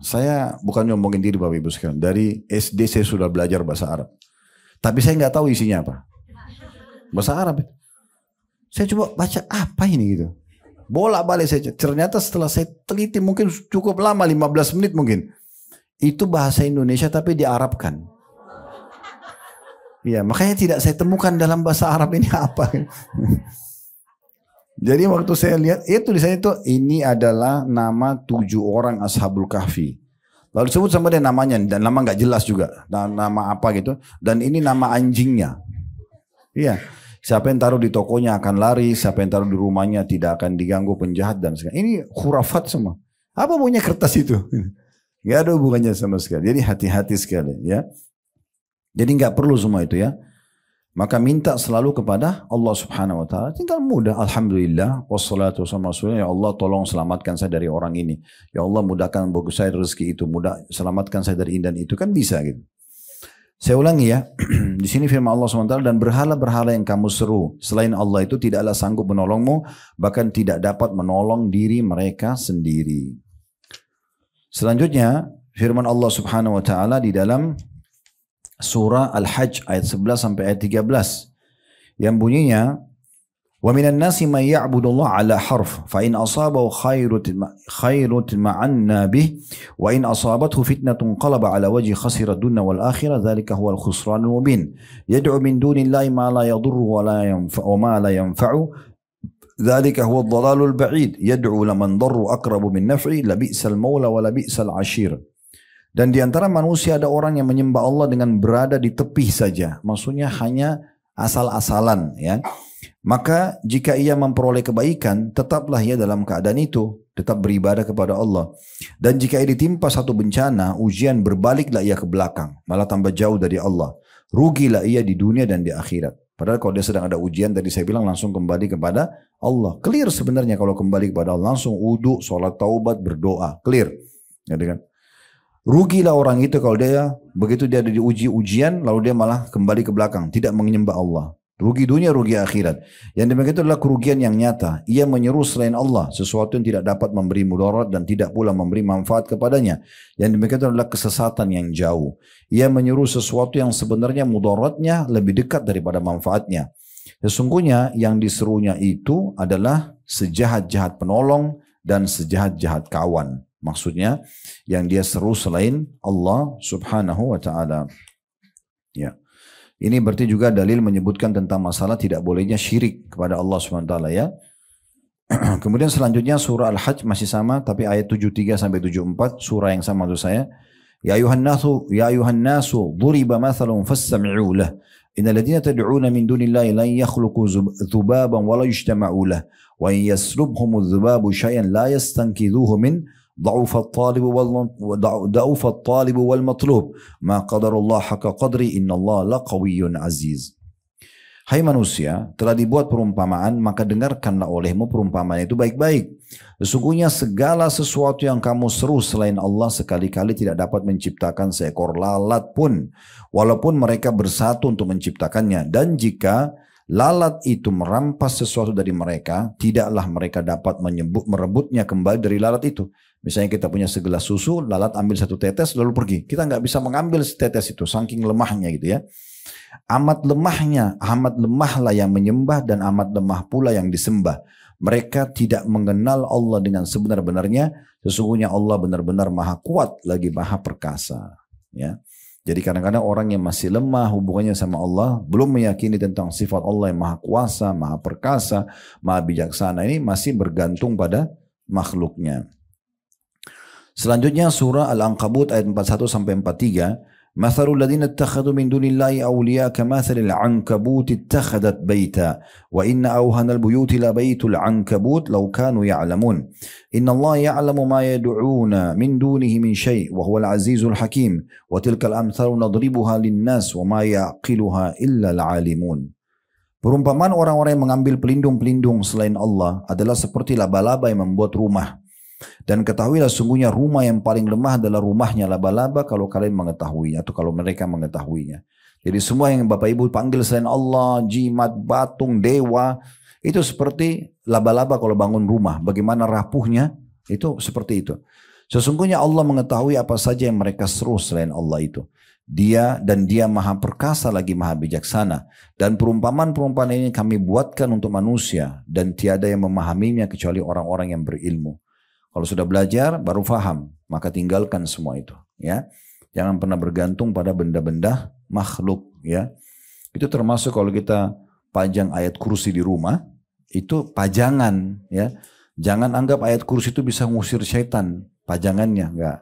saya bukan nyombongin diri Bapak Ibu sekalian. Dari SD saya sudah belajar bahasa Arab. Tapi saya nggak tahu isinya apa. Bahasa Arab. Ya. Saya coba baca apa ini gitu. Bola balik saya. Ternyata setelah saya teliti mungkin cukup lama 15 menit mungkin. Itu bahasa Indonesia tapi di Arab kan. Ya makanya tidak saya temukan dalam bahasa Arab ini apa. Jadi waktu saya lihat itu tulisannya itu ini adalah nama tujuh orang ashabul kahfi. Lalu sebut sama dia namanya dan nama nggak jelas juga. Dan Nama apa gitu. Dan ini nama anjingnya. Iya. Siapa yang taruh di tokonya akan lari, siapa yang taruh di rumahnya tidak akan diganggu penjahat dan segala. Ini khurafat semua. Apa punya kertas itu? Gak ada hubungannya sama sekali. Jadi hati-hati sekali ya. Jadi nggak perlu semua itu ya. Maka minta selalu kepada Allah Subhanahu wa taala. Tinggal mudah alhamdulillah wassalatu wassalamu rasulullah. Ya Allah tolong selamatkan saya dari orang ini. Ya Allah mudahkan bagi saya rezeki itu, mudah selamatkan saya dari ini dan itu kan bisa gitu. Saya ulangi ya, di sini firman Allah Subhanahu Wa Taala dan berhala-berhala yang kamu seru selain Allah itu tidaklah sanggup menolongmu, bahkan tidak dapat menolong diri mereka sendiri. Selanjutnya firman Allah Subhanahu Wa Taala di dalam surah Al-Hajj ayat 11 sampai ayat 13 yang bunyinya wa minan nasi may ya'budullah ala harf fa in asabahu khairun khairun ma'anna bih wa in asabathu fitnatun qalaba ala wajhi khasira dunya wal akhirah dzalika huwal khusranul mubin yad'u min dunillahi ma la yadurru wa la yanfa'u wa ma la yanfa'u ذلك هو الضلال البعيد يدعو لمن ضر أقرب من نفعه لبئس المولى ولبئس العشير Dan di antara manusia ada orang yang menyembah Allah dengan berada di tepi saja. Maksudnya hanya asal-asalan ya. Maka jika ia memperoleh kebaikan, tetaplah ia dalam keadaan itu, tetap beribadah kepada Allah. Dan jika ia ditimpa satu bencana, ujian berbaliklah ia ke belakang, malah tambah jauh dari Allah. Rugilah ia di dunia dan di akhirat. Padahal kalau dia sedang ada ujian, tadi saya bilang langsung kembali kepada Allah. Clear sebenarnya kalau kembali kepada Allah, langsung wudhu, sholat taubat, berdoa. Clear. Ya, kan? Rugilah orang itu kalau dia begitu dia ada di uji ujian lalu dia malah kembali ke belakang, tidak menyembah Allah. Rugi dunia, rugi akhirat. Yang demikian itu adalah kerugian yang nyata. Ia menyeru selain Allah, sesuatu yang tidak dapat memberi mudarat dan tidak pula memberi manfaat kepadanya. Yang demikian itu adalah kesesatan yang jauh. Ia menyeru sesuatu yang sebenarnya mudaratnya lebih dekat daripada manfaatnya. Sesungguhnya yang diserunya itu adalah sejahat-jahat penolong dan sejahat-jahat kawan. Maksudnya yang dia seru selain Allah subhanahu wa ta'ala. Ya. Ini berarti juga dalil menyebutkan tentang masalah tidak bolehnya syirik kepada Allah subhanahu wa ta'ala ya. Kemudian selanjutnya surah Al-Hajj masih sama tapi ayat 73 sampai 74 surah yang sama maksud saya. Ya ayuhan nasu ya ayuhan nasu duriba mathalun fastami'u lah. Innal ladzina min dunillahi lain yakhluqu dhubaban wa la yajtama'u wa in yaslubhum dhubabu la min ضعف الطالب ضعف الطالب والمطلوب ما قدر Allah حق قدري inna Allah la aziz Hai manusia, telah dibuat perumpamaan, maka dengarkanlah olehmu perumpamaan itu baik-baik. Sesungguhnya segala sesuatu yang kamu seru selain Allah sekali-kali tidak dapat menciptakan seekor lalat pun, walaupun mereka bersatu untuk menciptakannya. Dan jika lalat itu merampas sesuatu dari mereka, tidaklah mereka dapat menyebut merebutnya kembali dari lalat itu. Misalnya kita punya segelas susu, lalat ambil satu tetes lalu pergi. Kita nggak bisa mengambil tetes itu, saking lemahnya gitu ya. Amat lemahnya, amat lemahlah yang menyembah dan amat lemah pula yang disembah. Mereka tidak mengenal Allah dengan sebenar-benarnya. Sesungguhnya Allah benar-benar maha kuat lagi maha perkasa. Ya. Jadi kadang-kadang orang yang masih lemah hubungannya sama Allah, belum meyakini tentang sifat Allah yang maha kuasa, maha perkasa, maha bijaksana ini masih bergantung pada makhluknya. Selanjutnya surah Al-Ankabut ayat 41 sampai 43 مثل الذين اتخذوا من دون الله أولياء كمثل العنكبوت اتخذت بيتا وإن أوهن البيوت لبيت العنكبوت لو كانوا يعلمون إن الله يعلم ما يدعون من دونه من شيء وهو العزيز الحكيم وتلك الأمثال نضربها للناس وما يعقلها إلا العالمون Perumpamaan orang-orang yang mengambil pelindung-pelindung selain Allah adalah seperti laba-laba yang membuat rumah Dan ketahuilah sungguhnya rumah yang paling lemah adalah rumahnya laba-laba kalau kalian mengetahuinya atau kalau mereka mengetahuinya. Jadi semua yang Bapak Ibu panggil selain Allah, jimat, batung, dewa, itu seperti laba-laba kalau bangun rumah. Bagaimana rapuhnya, itu seperti itu. Sesungguhnya Allah mengetahui apa saja yang mereka seru selain Allah itu. Dia dan dia maha perkasa lagi maha bijaksana. Dan perumpamaan-perumpamaan ini kami buatkan untuk manusia. Dan tiada yang memahaminya kecuali orang-orang yang berilmu. Kalau sudah belajar baru faham, maka tinggalkan semua itu, ya. Jangan pernah bergantung pada benda-benda makhluk, ya. Itu termasuk kalau kita pajang ayat kursi di rumah, itu pajangan, ya. Jangan anggap ayat kursi itu bisa ngusir syaitan, pajangannya enggak.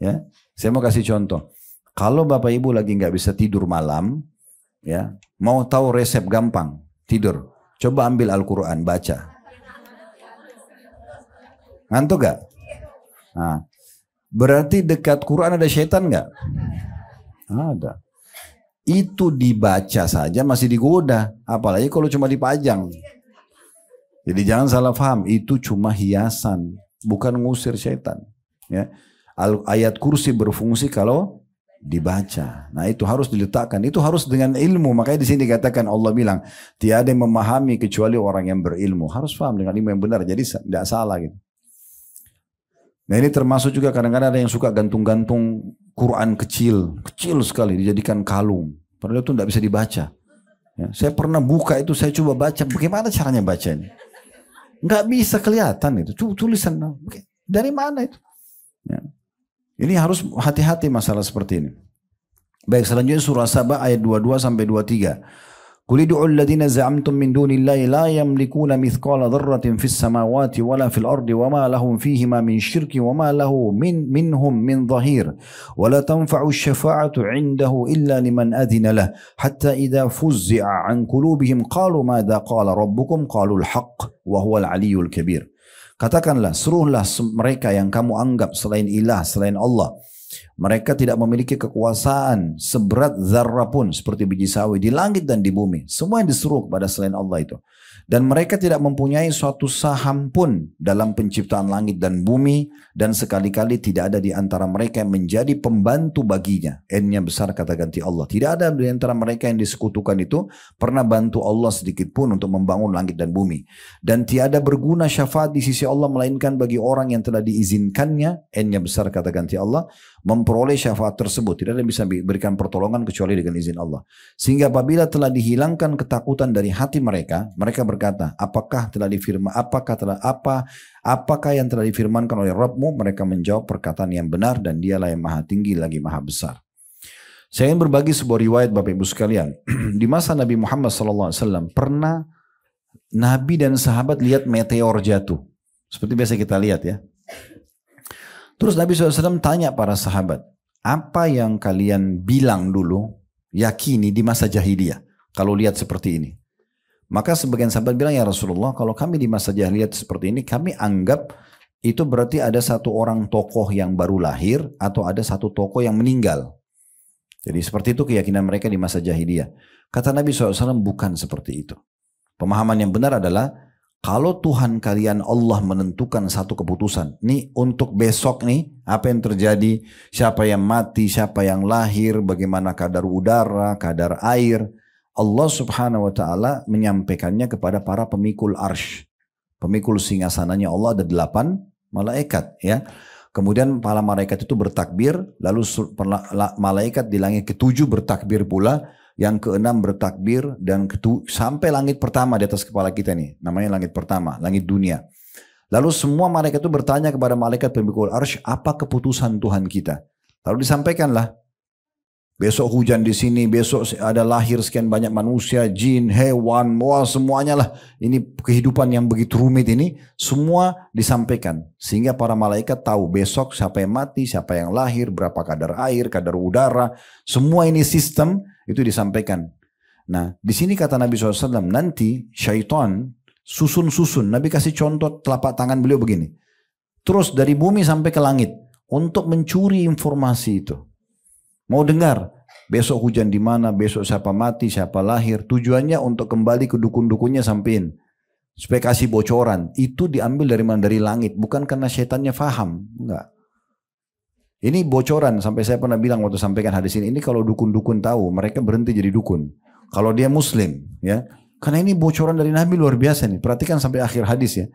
Ya. Saya mau kasih contoh. Kalau Bapak Ibu lagi nggak bisa tidur malam, ya, mau tahu resep gampang, tidur. Coba ambil Al-Qur'an, baca. Ngantuk gak? Nah, berarti dekat Quran ada setan gak? Ada. Itu dibaca saja masih digoda. Apalagi kalau cuma dipajang. Jadi jangan salah paham. Itu cuma hiasan. Bukan ngusir setan. Ya. Ayat kursi berfungsi kalau dibaca. Nah itu harus diletakkan. Itu harus dengan ilmu. Makanya di sini dikatakan Allah bilang tiada yang memahami kecuali orang yang berilmu. Harus paham dengan ilmu yang benar. Jadi tidak salah gitu. Nah ini termasuk juga kadang-kadang ada yang suka gantung-gantung Quran kecil, kecil sekali dijadikan kalung. Padahal itu tidak bisa dibaca. Ya, saya pernah buka itu, saya coba baca, bagaimana caranya bacanya? Nggak bisa kelihatan itu, Cuma tulisan. Dari mana itu? Ya. Ini harus hati-hati masalah seperti ini. Baik selanjutnya surah Sabah ayat 22 sampai 23. قل ادعوا الذين زعمتم من دون الله لا يملكون مثقال ذرة في السماوات ولا في الأرض وما لهم فيهما من شرك وما له من منهم من ظهير ولا تنفع الشفاعة عنده إلا لمن أذن له حتى إذا فزع عن قلوبهم قالوا ماذا قال ربكم قالوا الحق وهو العلي الكبير Katakanlah, suruhlah mereka yang kamu anggap selain ilah, selain Allah. Mereka tidak memiliki kekuasaan seberat zarra pun seperti biji sawi di langit dan di bumi. Semua yang disuruh kepada selain Allah itu. Dan mereka tidak mempunyai suatu saham pun dalam penciptaan langit dan bumi. Dan sekali-kali tidak ada di antara mereka yang menjadi pembantu baginya. n besar kata ganti Allah. Tidak ada di antara mereka yang disekutukan itu pernah bantu Allah sedikit pun untuk membangun langit dan bumi. Dan tiada berguna syafaat di sisi Allah melainkan bagi orang yang telah diizinkannya. n besar kata ganti Allah memperoleh syafaat tersebut. Tidak ada yang bisa berikan pertolongan kecuali dengan izin Allah. Sehingga apabila telah dihilangkan ketakutan dari hati mereka, mereka berkata, apakah telah difirma, apakah telah apa, apakah yang telah difirmankan oleh Rabbmu? Mereka menjawab perkataan yang benar dan dialah yang maha tinggi lagi maha besar. Saya ingin berbagi sebuah riwayat Bapak Ibu sekalian. Di masa Nabi Muhammad SAW pernah Nabi dan sahabat lihat meteor jatuh. Seperti biasa kita lihat ya. Terus Nabi SAW tanya para sahabat, apa yang kalian bilang dulu, yakini di masa jahiliyah, kalau lihat seperti ini. Maka sebagian sahabat bilang, ya Rasulullah, kalau kami di masa jahiliyah seperti ini, kami anggap itu berarti ada satu orang tokoh yang baru lahir atau ada satu tokoh yang meninggal. Jadi seperti itu keyakinan mereka di masa jahiliyah. Kata Nabi SAW bukan seperti itu. Pemahaman yang benar adalah kalau Tuhan kalian Allah menentukan satu keputusan, nih untuk besok nih apa yang terjadi, siapa yang mati, siapa yang lahir, bagaimana kadar udara, kadar air. Allah subhanahu wa ta'ala menyampaikannya kepada para pemikul arsh. Pemikul singgasananya Allah ada delapan malaikat ya. Kemudian para malaikat itu bertakbir, lalu malaikat di langit ketujuh bertakbir pula, yang keenam bertakbir dan ketu, sampai langit pertama di atas kepala kita nih. Namanya langit pertama, langit dunia. Lalu semua malaikat itu bertanya kepada malaikat pemikul arsh, apa keputusan Tuhan kita? Lalu disampaikanlah, besok hujan di sini, besok ada lahir sekian banyak manusia, jin, hewan, wah semuanya lah. Ini kehidupan yang begitu rumit ini, semua disampaikan. Sehingga para malaikat tahu besok siapa yang mati, siapa yang lahir, berapa kadar air, kadar udara. Semua ini sistem itu disampaikan. Nah, di sini kata Nabi SAW, nanti syaitan susun-susun. Nabi kasih contoh telapak tangan beliau begini. Terus dari bumi sampai ke langit. Untuk mencuri informasi itu. Mau dengar, besok hujan di mana, besok siapa mati, siapa lahir. Tujuannya untuk kembali ke dukun-dukunnya sampein. Supaya kasih bocoran. Itu diambil dari mana? Dari langit. Bukan karena setannya faham. Enggak. Ini bocoran sampai saya pernah bilang waktu sampaikan hadis ini. Ini kalau dukun-dukun tahu, mereka berhenti jadi dukun. Kalau dia muslim, ya. Karena ini bocoran dari Nabi luar biasa nih. Perhatikan sampai akhir hadis ya.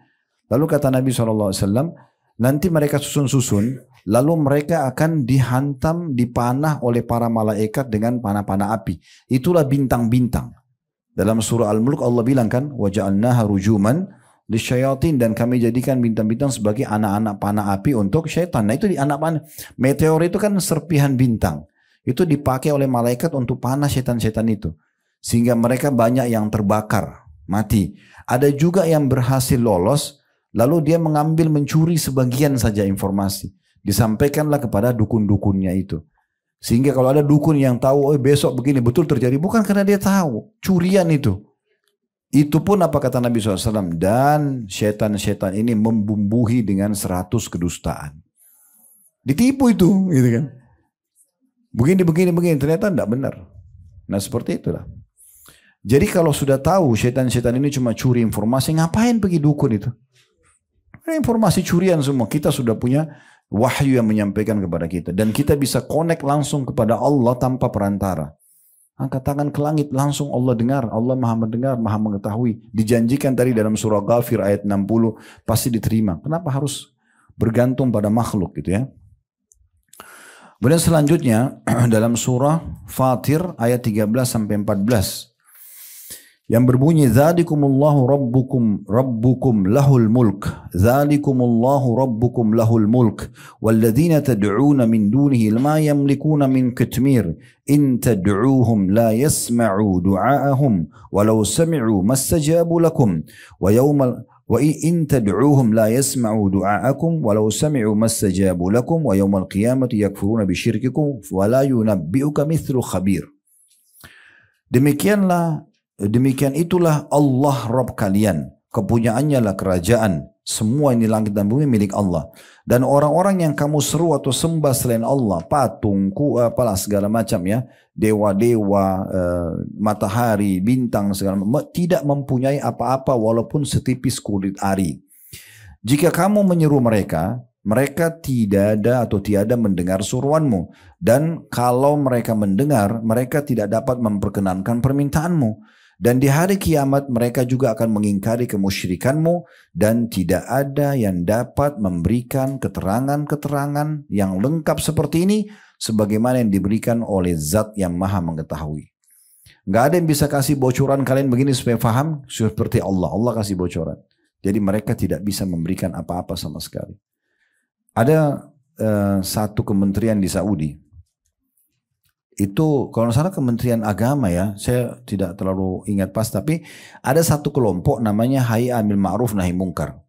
Lalu kata Nabi SAW, nanti mereka susun-susun, lalu mereka akan dihantam, dipanah oleh para malaikat dengan panah-panah api. Itulah bintang-bintang. Dalam surah Al-Mulk Allah bilang kan, وَجَعَلْنَاهَا رُجُومًا disyayatin dan kami jadikan bintang-bintang sebagai anak-anak panah api untuk syaitan. Nah itu di anak panah meteor itu kan serpihan bintang. Itu dipakai oleh malaikat untuk panah syaitan-syaitan itu. Sehingga mereka banyak yang terbakar, mati. Ada juga yang berhasil lolos, lalu dia mengambil mencuri sebagian saja informasi. Disampaikanlah kepada dukun-dukunnya itu. Sehingga kalau ada dukun yang tahu, oh besok begini, betul terjadi. Bukan karena dia tahu, curian itu. Itu pun apa kata Nabi SAW. Dan setan-setan ini membumbuhi dengan seratus kedustaan. Ditipu itu gitu kan. Begini, begini, begini. Ternyata tidak benar. Nah seperti itulah. Jadi kalau sudah tahu setan-setan ini cuma curi informasi, ngapain pergi dukun itu? informasi curian semua. Kita sudah punya wahyu yang menyampaikan kepada kita. Dan kita bisa connect langsung kepada Allah tanpa perantara. Angkat tangan ke langit langsung Allah dengar. Allah maha mendengar, maha mengetahui. Dijanjikan tadi dalam surah Ghafir ayat 60 pasti diterima. Kenapa harus bergantung pada makhluk gitu ya? Kemudian selanjutnya dalam surah Fatir ayat 13 sampai 14. yang berbunyi zalikumullahu rabbukum rabbukum lahul mulk zalikumullahu rabbukum lahul mulk walladzina tad'una min dunihi ma yamlikuna min kitmir in tad'uuhum la yasma'u du'aahum walau sami'u mastajabu lakum wa yawmal وإن تدعوهم لا يسمعوا دعاءكم ولو سمعوا ما استجابوا لكم ويوم القيامة يكفرون بشرككم ولا ينبئك مثل خبير Demikianlah Demikian itulah Allah Rob kalian. Kepunyaannya lah kerajaan. Semua ini langit dan bumi milik Allah. Dan orang-orang yang kamu seru atau sembah selain Allah, patung, ku, apalah segala macam ya, dewa-dewa, e, matahari, bintang segala macam, tidak mempunyai apa-apa walaupun setipis kulit ari. Jika kamu menyeru mereka, mereka tidak ada atau tiada mendengar suruhanmu Dan kalau mereka mendengar, mereka tidak dapat memperkenankan permintaanmu. Dan di hari kiamat mereka juga akan mengingkari kemusyrikanmu dan tidak ada yang dapat memberikan keterangan-keterangan yang lengkap seperti ini sebagaimana yang diberikan oleh zat yang maha mengetahui. Gak ada yang bisa kasih bocoran kalian begini supaya paham seperti Allah. Allah kasih bocoran. Jadi mereka tidak bisa memberikan apa-apa sama sekali. Ada uh, satu kementerian di Saudi itu kalau salah Kementerian Agama ya, saya tidak terlalu ingat pas, tapi ada satu kelompok namanya Hai Amil Ma'ruf Nahi Mungkar.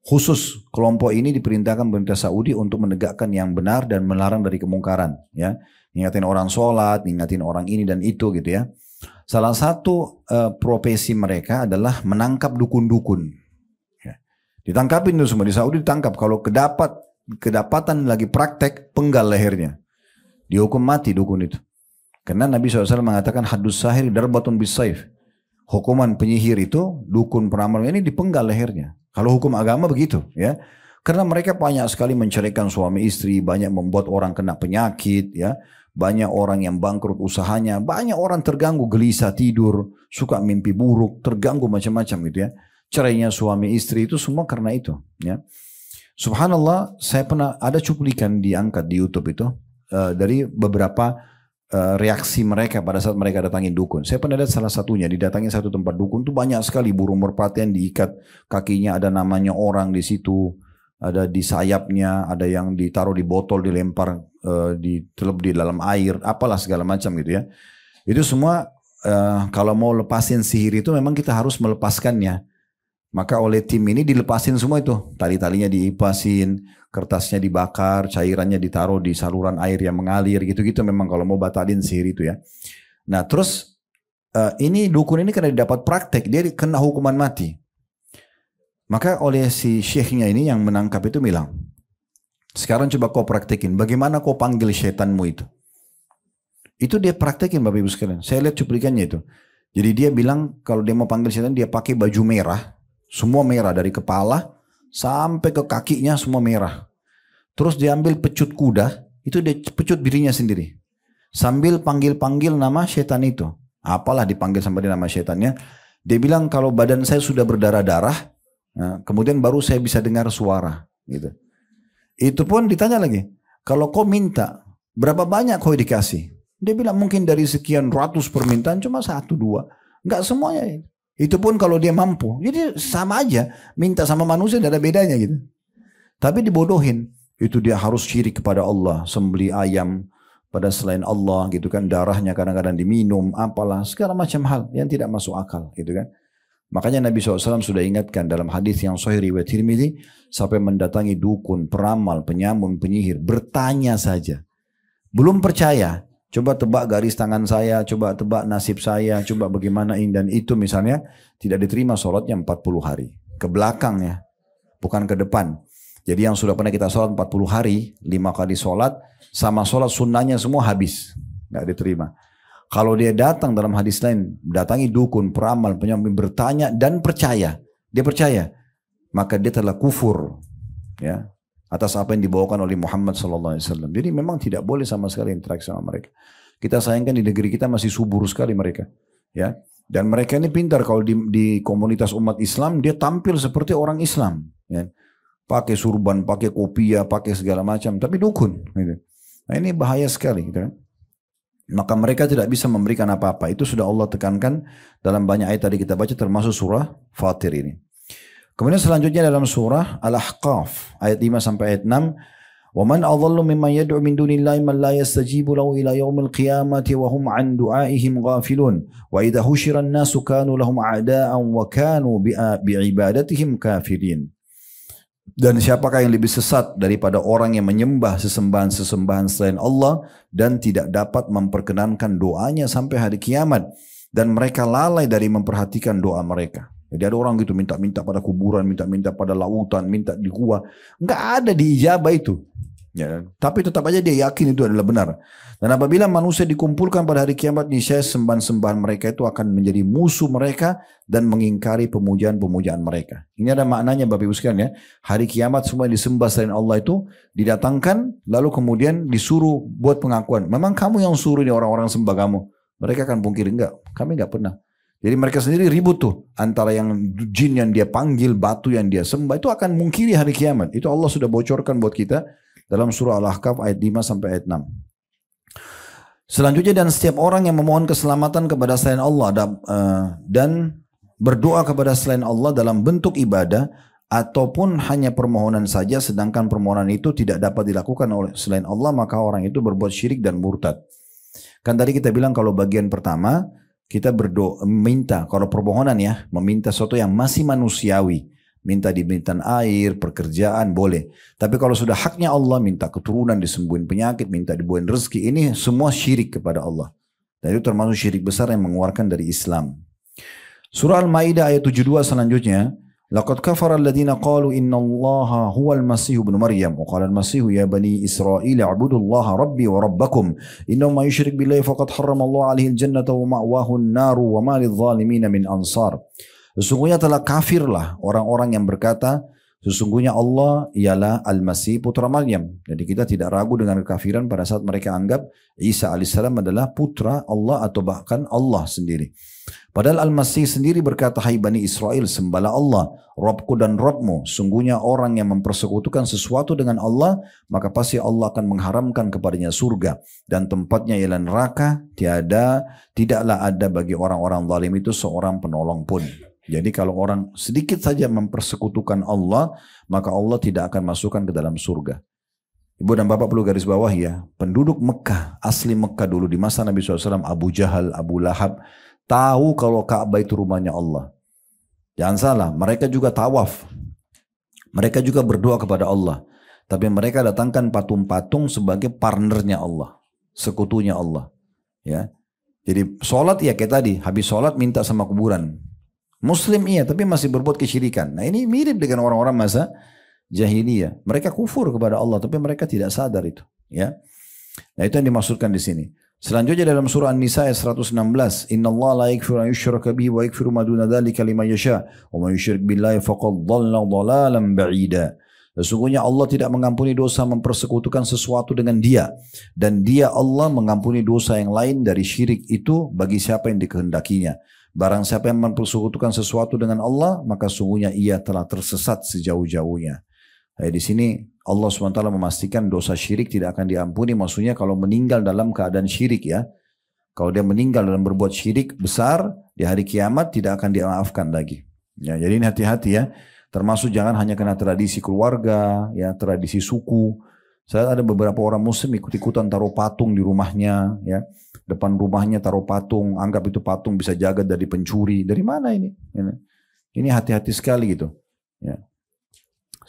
Khusus kelompok ini diperintahkan pemerintah Saudi untuk menegakkan yang benar dan melarang dari kemungkaran. Ya, ingatin orang sholat, ingatin orang ini dan itu gitu ya. Salah satu uh, profesi mereka adalah menangkap dukun-dukun. Ya. Ditangkapin itu semua di Saudi ditangkap. Kalau kedapat kedapatan lagi praktek, penggal lehernya. Dihukum mati dukun itu. Karena Nabi SAW mengatakan hadus sahir darbatun saif. Hukuman penyihir itu, dukun peramal ini dipenggal lehernya. Kalau hukum agama begitu ya. Karena mereka banyak sekali menceraikan suami istri, banyak membuat orang kena penyakit ya. Banyak orang yang bangkrut usahanya, banyak orang terganggu gelisah tidur, suka mimpi buruk, terganggu macam-macam gitu ya. Cerainya suami istri itu semua karena itu ya. Subhanallah, saya pernah ada cuplikan diangkat di YouTube itu uh, dari beberapa Eh, reaksi mereka pada saat mereka datangin dukun. Saya pernah lihat salah satunya didatangi satu tempat dukun tuh banyak sekali burung merpati yang diikat kakinya ada namanya orang di situ, ada di sayapnya, ada yang ditaruh di botol dilempar eh, di telup di dalam air, apalah segala macam gitu ya. Itu semua eh, kalau mau lepasin sihir itu memang kita harus melepaskannya. Maka oleh tim ini dilepasin semua itu. Tali-talinya diipasin, kertasnya dibakar, cairannya ditaruh di saluran air yang mengalir gitu-gitu memang kalau mau batalin sihir itu ya. Nah terus uh, ini dukun ini kena didapat praktek dia kena hukuman mati. Maka oleh si syekhnya ini yang menangkap itu bilang, sekarang coba kau praktekin bagaimana kau panggil setanmu itu. Itu dia praktekin Bapak Ibu sekalian. Saya lihat cuplikannya itu. Jadi dia bilang kalau dia mau panggil setan dia pakai baju merah, semua merah dari kepala sampai ke kakinya semua merah. Terus diambil pecut kuda, itu dia pecut dirinya sendiri. Sambil panggil-panggil nama setan itu. Apalah dipanggil sama nama setannya. Dia bilang kalau badan saya sudah berdarah-darah, nah, kemudian baru saya bisa dengar suara. gitu. Itu pun ditanya lagi, kalau kau minta, berapa banyak kau dikasih? Dia bilang mungkin dari sekian ratus permintaan cuma satu dua. Enggak semuanya. Itu pun kalau dia mampu. Jadi sama aja. Minta sama manusia tidak ada bedanya gitu. Tapi dibodohin. Itu dia harus syirik kepada Allah. Sembeli ayam pada selain Allah gitu kan. Darahnya kadang-kadang diminum. Apalah. Segala macam hal yang tidak masuk akal gitu kan. Makanya Nabi SAW sudah ingatkan dalam hadis yang sahih riwayat Tirmidzi sampai mendatangi dukun, peramal, penyamun, penyihir, bertanya saja. Belum percaya, Coba tebak garis tangan saya, coba tebak nasib saya, coba bagaimana ini dan itu misalnya. Tidak diterima sholatnya 40 hari. Ke belakang ya, bukan ke depan. Jadi yang sudah pernah kita sholat 40 hari, lima kali sholat, sama sholat sunnahnya semua habis. Nggak diterima. Kalau dia datang dalam hadis lain, datangi dukun, peramal, penyamping, bertanya dan percaya. Dia percaya. Maka dia telah kufur. Ya, atas apa yang dibawakan oleh Muhammad Sallallahu Alaihi Wasallam. Jadi memang tidak boleh sama sekali interaksi sama mereka. Kita sayangkan di negeri kita masih subur sekali mereka, ya. Dan mereka ini pintar kalau di, di komunitas umat Islam dia tampil seperti orang Islam, ya. pakai surban, pakai kopiah, pakai segala macam, tapi dukun. Gitu. Nah ini bahaya sekali, gitu kan. Maka mereka tidak bisa memberikan apa-apa. Itu sudah Allah tekankan dalam banyak ayat tadi kita baca termasuk surah Fatir ini. Kemudian selanjutnya dalam surah Al-Ahqaf ayat 5 sampai ayat 6 وَمَنْ أضل مِمَّنْ يَدْعُ مِنْ دُونِ اللَّهِ مَنْ لَا يَسْتَجِيبُ لَهُ إِلَى يَوْمِ الْقِيَامَةِ وَهُمْ عَنْ دُعَائِهِمْ غَافِلُونَ وَإِذَا هُشِرَ النَّاسُ كَانُوا لَهُمْ عَدَاءً وَكَانُوا بِعِبَادَتِهِمْ كَافِرِينَ Dan siapakah yang lebih sesat daripada orang yang menyembah sesembahan-sesembahan selain Allah dan tidak dapat memperkenankan doanya sampai hari kiamat dan mereka lalai dari memperhatikan doa mereka. Jadi ada orang gitu minta-minta pada kuburan, minta-minta pada lautan, minta di gua. Enggak ada di ijabah itu. Ya, tapi tetap aja dia yakin itu adalah benar. Dan apabila manusia dikumpulkan pada hari kiamat niscaya sembahan-sembahan mereka itu akan menjadi musuh mereka dan mengingkari pemujaan-pemujaan mereka. Ini ada maknanya Bapak Ibu sekalian ya. Hari kiamat semua yang disembah selain Allah itu didatangkan lalu kemudian disuruh buat pengakuan. Memang kamu yang suruh ini orang-orang sembah kamu. Mereka akan pungkiri enggak. Kami enggak pernah. Jadi mereka sendiri ribut tuh antara yang jin yang dia panggil, batu yang dia sembah itu akan mungkiri hari kiamat. Itu Allah sudah bocorkan buat kita dalam surah Al-Ahqaf ayat 5 sampai ayat 6. Selanjutnya dan setiap orang yang memohon keselamatan kepada selain Allah eh, dan berdoa kepada selain Allah dalam bentuk ibadah ataupun hanya permohonan saja sedangkan permohonan itu tidak dapat dilakukan oleh selain Allah maka orang itu berbuat syirik dan murtad. Kan tadi kita bilang kalau bagian pertama kita berdoa minta kalau permohonan ya meminta sesuatu yang masih manusiawi minta diberikan air pekerjaan boleh tapi kalau sudah haknya Allah minta keturunan disembuhin penyakit minta dibuain rezeki ini semua syirik kepada Allah dan itu termasuk syirik besar yang mengeluarkan dari Islam surah Al-Maidah ayat 72 selanjutnya لقد كفر الذين قالوا إن الله هو المسيح ابن مريم وقال المسيح يا بني إسرائيل عبد الله ربي وربكم إنما يشرك wa rabbakum innahu ma yushrik billahi faqad harrama Allah alaihi al-jannata Sesungguhnya telah kafirlah orang-orang yang berkata sesungguhnya Allah ialah al-masih putra Maryam. Jadi kita tidak ragu dengan kekafiran pada saat mereka anggap Isa alaihissalam adalah putra Allah atau bahkan Allah sendiri. Padahal Al-Masih sendiri berkata, Hai Bani Israel, sembala Allah, Robku dan Robmu. Sungguhnya orang yang mempersekutukan sesuatu dengan Allah, maka pasti Allah akan mengharamkan kepadanya surga. Dan tempatnya ialah neraka, tiada, tidaklah ada bagi orang-orang zalim itu seorang penolong pun. Jadi kalau orang sedikit saja mempersekutukan Allah, maka Allah tidak akan masukkan ke dalam surga. Ibu dan bapak perlu garis bawah ya, penduduk Mekah, asli Mekah dulu di masa Nabi SAW, Abu Jahal, Abu Lahab, Tahu kalau Ka'bah itu rumahnya Allah. Jangan salah, mereka juga tawaf. Mereka juga berdoa kepada Allah. Tapi mereka datangkan patung-patung sebagai partnernya Allah. Sekutunya Allah. Ya, Jadi sholat ya kayak tadi. Habis sholat minta sama kuburan. Muslim iya tapi masih berbuat kesyirikan. Nah ini mirip dengan orang-orang masa jahiliyah. Mereka kufur kepada Allah tapi mereka tidak sadar itu. Ya, Nah itu yang dimaksudkan di sini. Selanjutnya dalam surah An-Nisa ayat 116, "Inna Allah la yaghfiru an yushraka bihi wa yaghfiru ma duna dzalika liman yasha, wa man yushrik billahi faqad dhalla dhalalan ba'ida." Sesungguhnya Allah tidak mengampuni dosa mempersekutukan sesuatu dengan dia dan dia Allah mengampuni dosa yang lain dari syirik itu bagi siapa yang dikehendakinya. Barang siapa yang mempersekutukan sesuatu dengan Allah, maka sungguhnya ia telah tersesat sejauh-jauhnya. Di sini Allah SWT memastikan dosa syirik tidak akan diampuni. Maksudnya kalau meninggal dalam keadaan syirik ya. Kalau dia meninggal dalam berbuat syirik besar, di hari kiamat tidak akan dimaafkan lagi. Ya, jadi ini hati-hati ya. Termasuk jangan hanya kena tradisi keluarga, ya tradisi suku. Saya ada beberapa orang muslim ikut-ikutan taruh patung di rumahnya, ya. Depan rumahnya taruh patung, anggap itu patung bisa jaga dari pencuri. Dari mana ini? Ini hati-hati sekali gitu. Ya.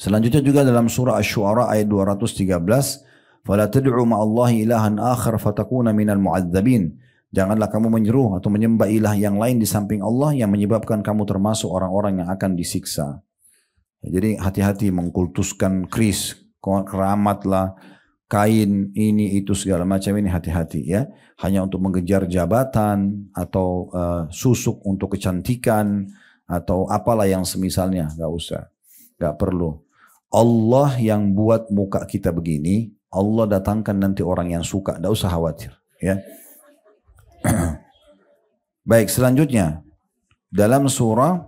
Selanjutnya juga dalam surah Asy-Syu'ara ayat 213, "Fala tad'u ma'allahi ilahan akhar fatakuna minal mu'adzabin." Janganlah kamu menyeru atau menyembah ilah yang lain di samping Allah yang menyebabkan kamu termasuk orang-orang yang akan disiksa. Jadi hati-hati mengkultuskan kris, keramatlah kain ini itu segala macam ini hati-hati ya. Hanya untuk mengejar jabatan atau uh, susuk untuk kecantikan atau apalah yang semisalnya, nggak usah, nggak perlu. Allah yang buat muka kita begini, Allah datangkan nanti orang yang suka, tidak usah khawatir. Ya. Baik, selanjutnya dalam surah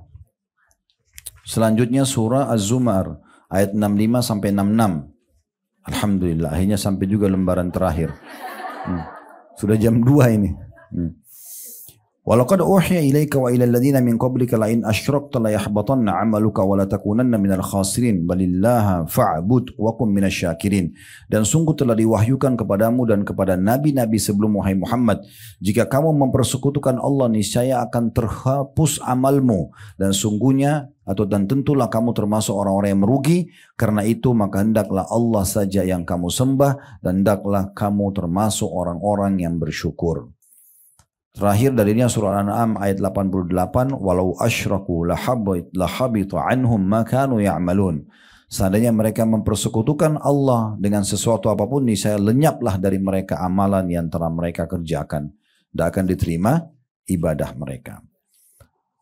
selanjutnya surah Az-Zumar ayat 65 sampai 66. Alhamdulillah akhirnya sampai juga lembaran terakhir. Hmm. Sudah jam 2 ini. Hmm. Walaqad uhiya ilaika wa ila alladhina min qablika la in asyrakta la yahbatanna 'amaluka wa la takunanna minal khasirin balillaha fa'bud wa kum minasy Dan sungguh telah diwahyukan kepadamu dan kepada nabi-nabi sebelum wahai Muhammad, jika kamu mempersekutukan Allah niscaya akan terhapus amalmu dan sungguhnya atau dan tentulah kamu termasuk orang-orang yang merugi karena itu maka hendaklah Allah saja yang kamu sembah dan hendaklah kamu termasuk orang-orang yang bersyukur. Terakhir darinya surah Al-An'am ayat 88, "Walau asyraku lahabit lahabitu anhum ma kanu ya'malun." Seandainya mereka mempersekutukan Allah dengan sesuatu apapun, ini saya lenyaplah dari mereka amalan yang telah mereka kerjakan. Tidak akan diterima ibadah mereka.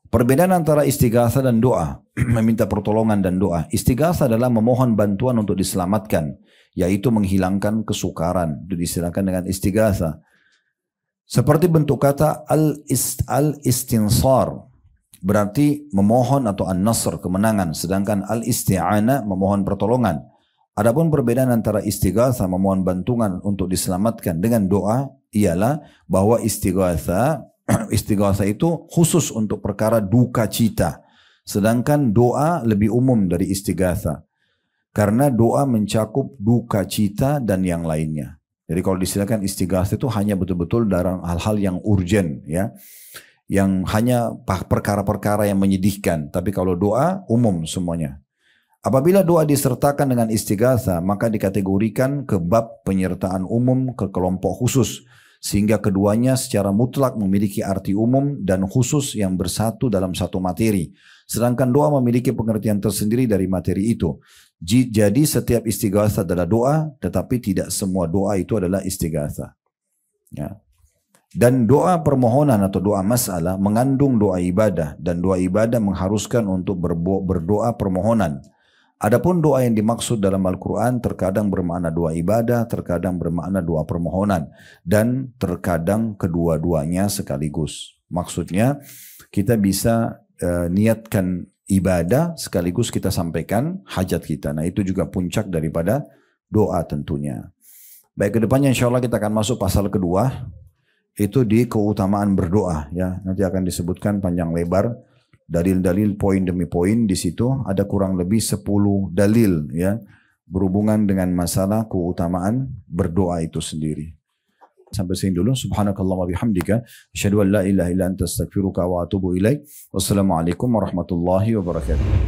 Perbedaan antara istighatha dan doa, meminta pertolongan dan doa. Istighatha adalah memohon bantuan untuk diselamatkan, yaitu menghilangkan kesukaran. Itu disilakan dengan istighatha. Seperti bentuk kata al-istinsar. Al berarti memohon atau an-nasr, kemenangan. Sedangkan al-isti'ana memohon pertolongan. Adapun perbedaan antara istighatha memohon bantungan untuk diselamatkan dengan doa ialah bahwa istighatha istighatha itu khusus untuk perkara duka cita. Sedangkan doa lebih umum dari istighatha. Karena doa mencakup duka cita dan yang lainnya. Jadi kalau disilakan istighatsah itu hanya betul-betul dalam hal-hal yang urgen ya. Yang hanya perkara-perkara yang menyedihkan. Tapi kalau doa umum semuanya. Apabila doa disertakan dengan istighatsah maka dikategorikan ke bab penyertaan umum ke kelompok khusus sehingga keduanya secara mutlak memiliki arti umum dan khusus yang bersatu dalam satu materi. Sedangkan doa memiliki pengertian tersendiri dari materi itu. Jadi setiap istighatha adalah doa, tetapi tidak semua doa itu adalah istighatha. Ya. Dan doa permohonan atau doa masalah mengandung doa ibadah dan doa ibadah mengharuskan untuk berdoa permohonan. Adapun doa yang dimaksud dalam Al-Quran terkadang bermakna doa ibadah, terkadang bermakna doa permohonan, dan terkadang kedua-duanya sekaligus. Maksudnya kita bisa uh, niatkan ibadah sekaligus kita sampaikan hajat kita. Nah itu juga puncak daripada doa tentunya. Baik kedepannya insya Allah kita akan masuk pasal kedua. Itu di keutamaan berdoa ya. Nanti akan disebutkan panjang lebar. Dalil-dalil poin demi poin di situ ada kurang lebih 10 dalil ya. Berhubungan dengan masalah keutamaan berdoa itu sendiri. Sampai sini dulu. Subhanakallah wa bihamdika. Asyadu an la ilaha illa anta astagfiruka wa atubu ilaih. Wassalamualaikum warahmatullahi wabarakatuh.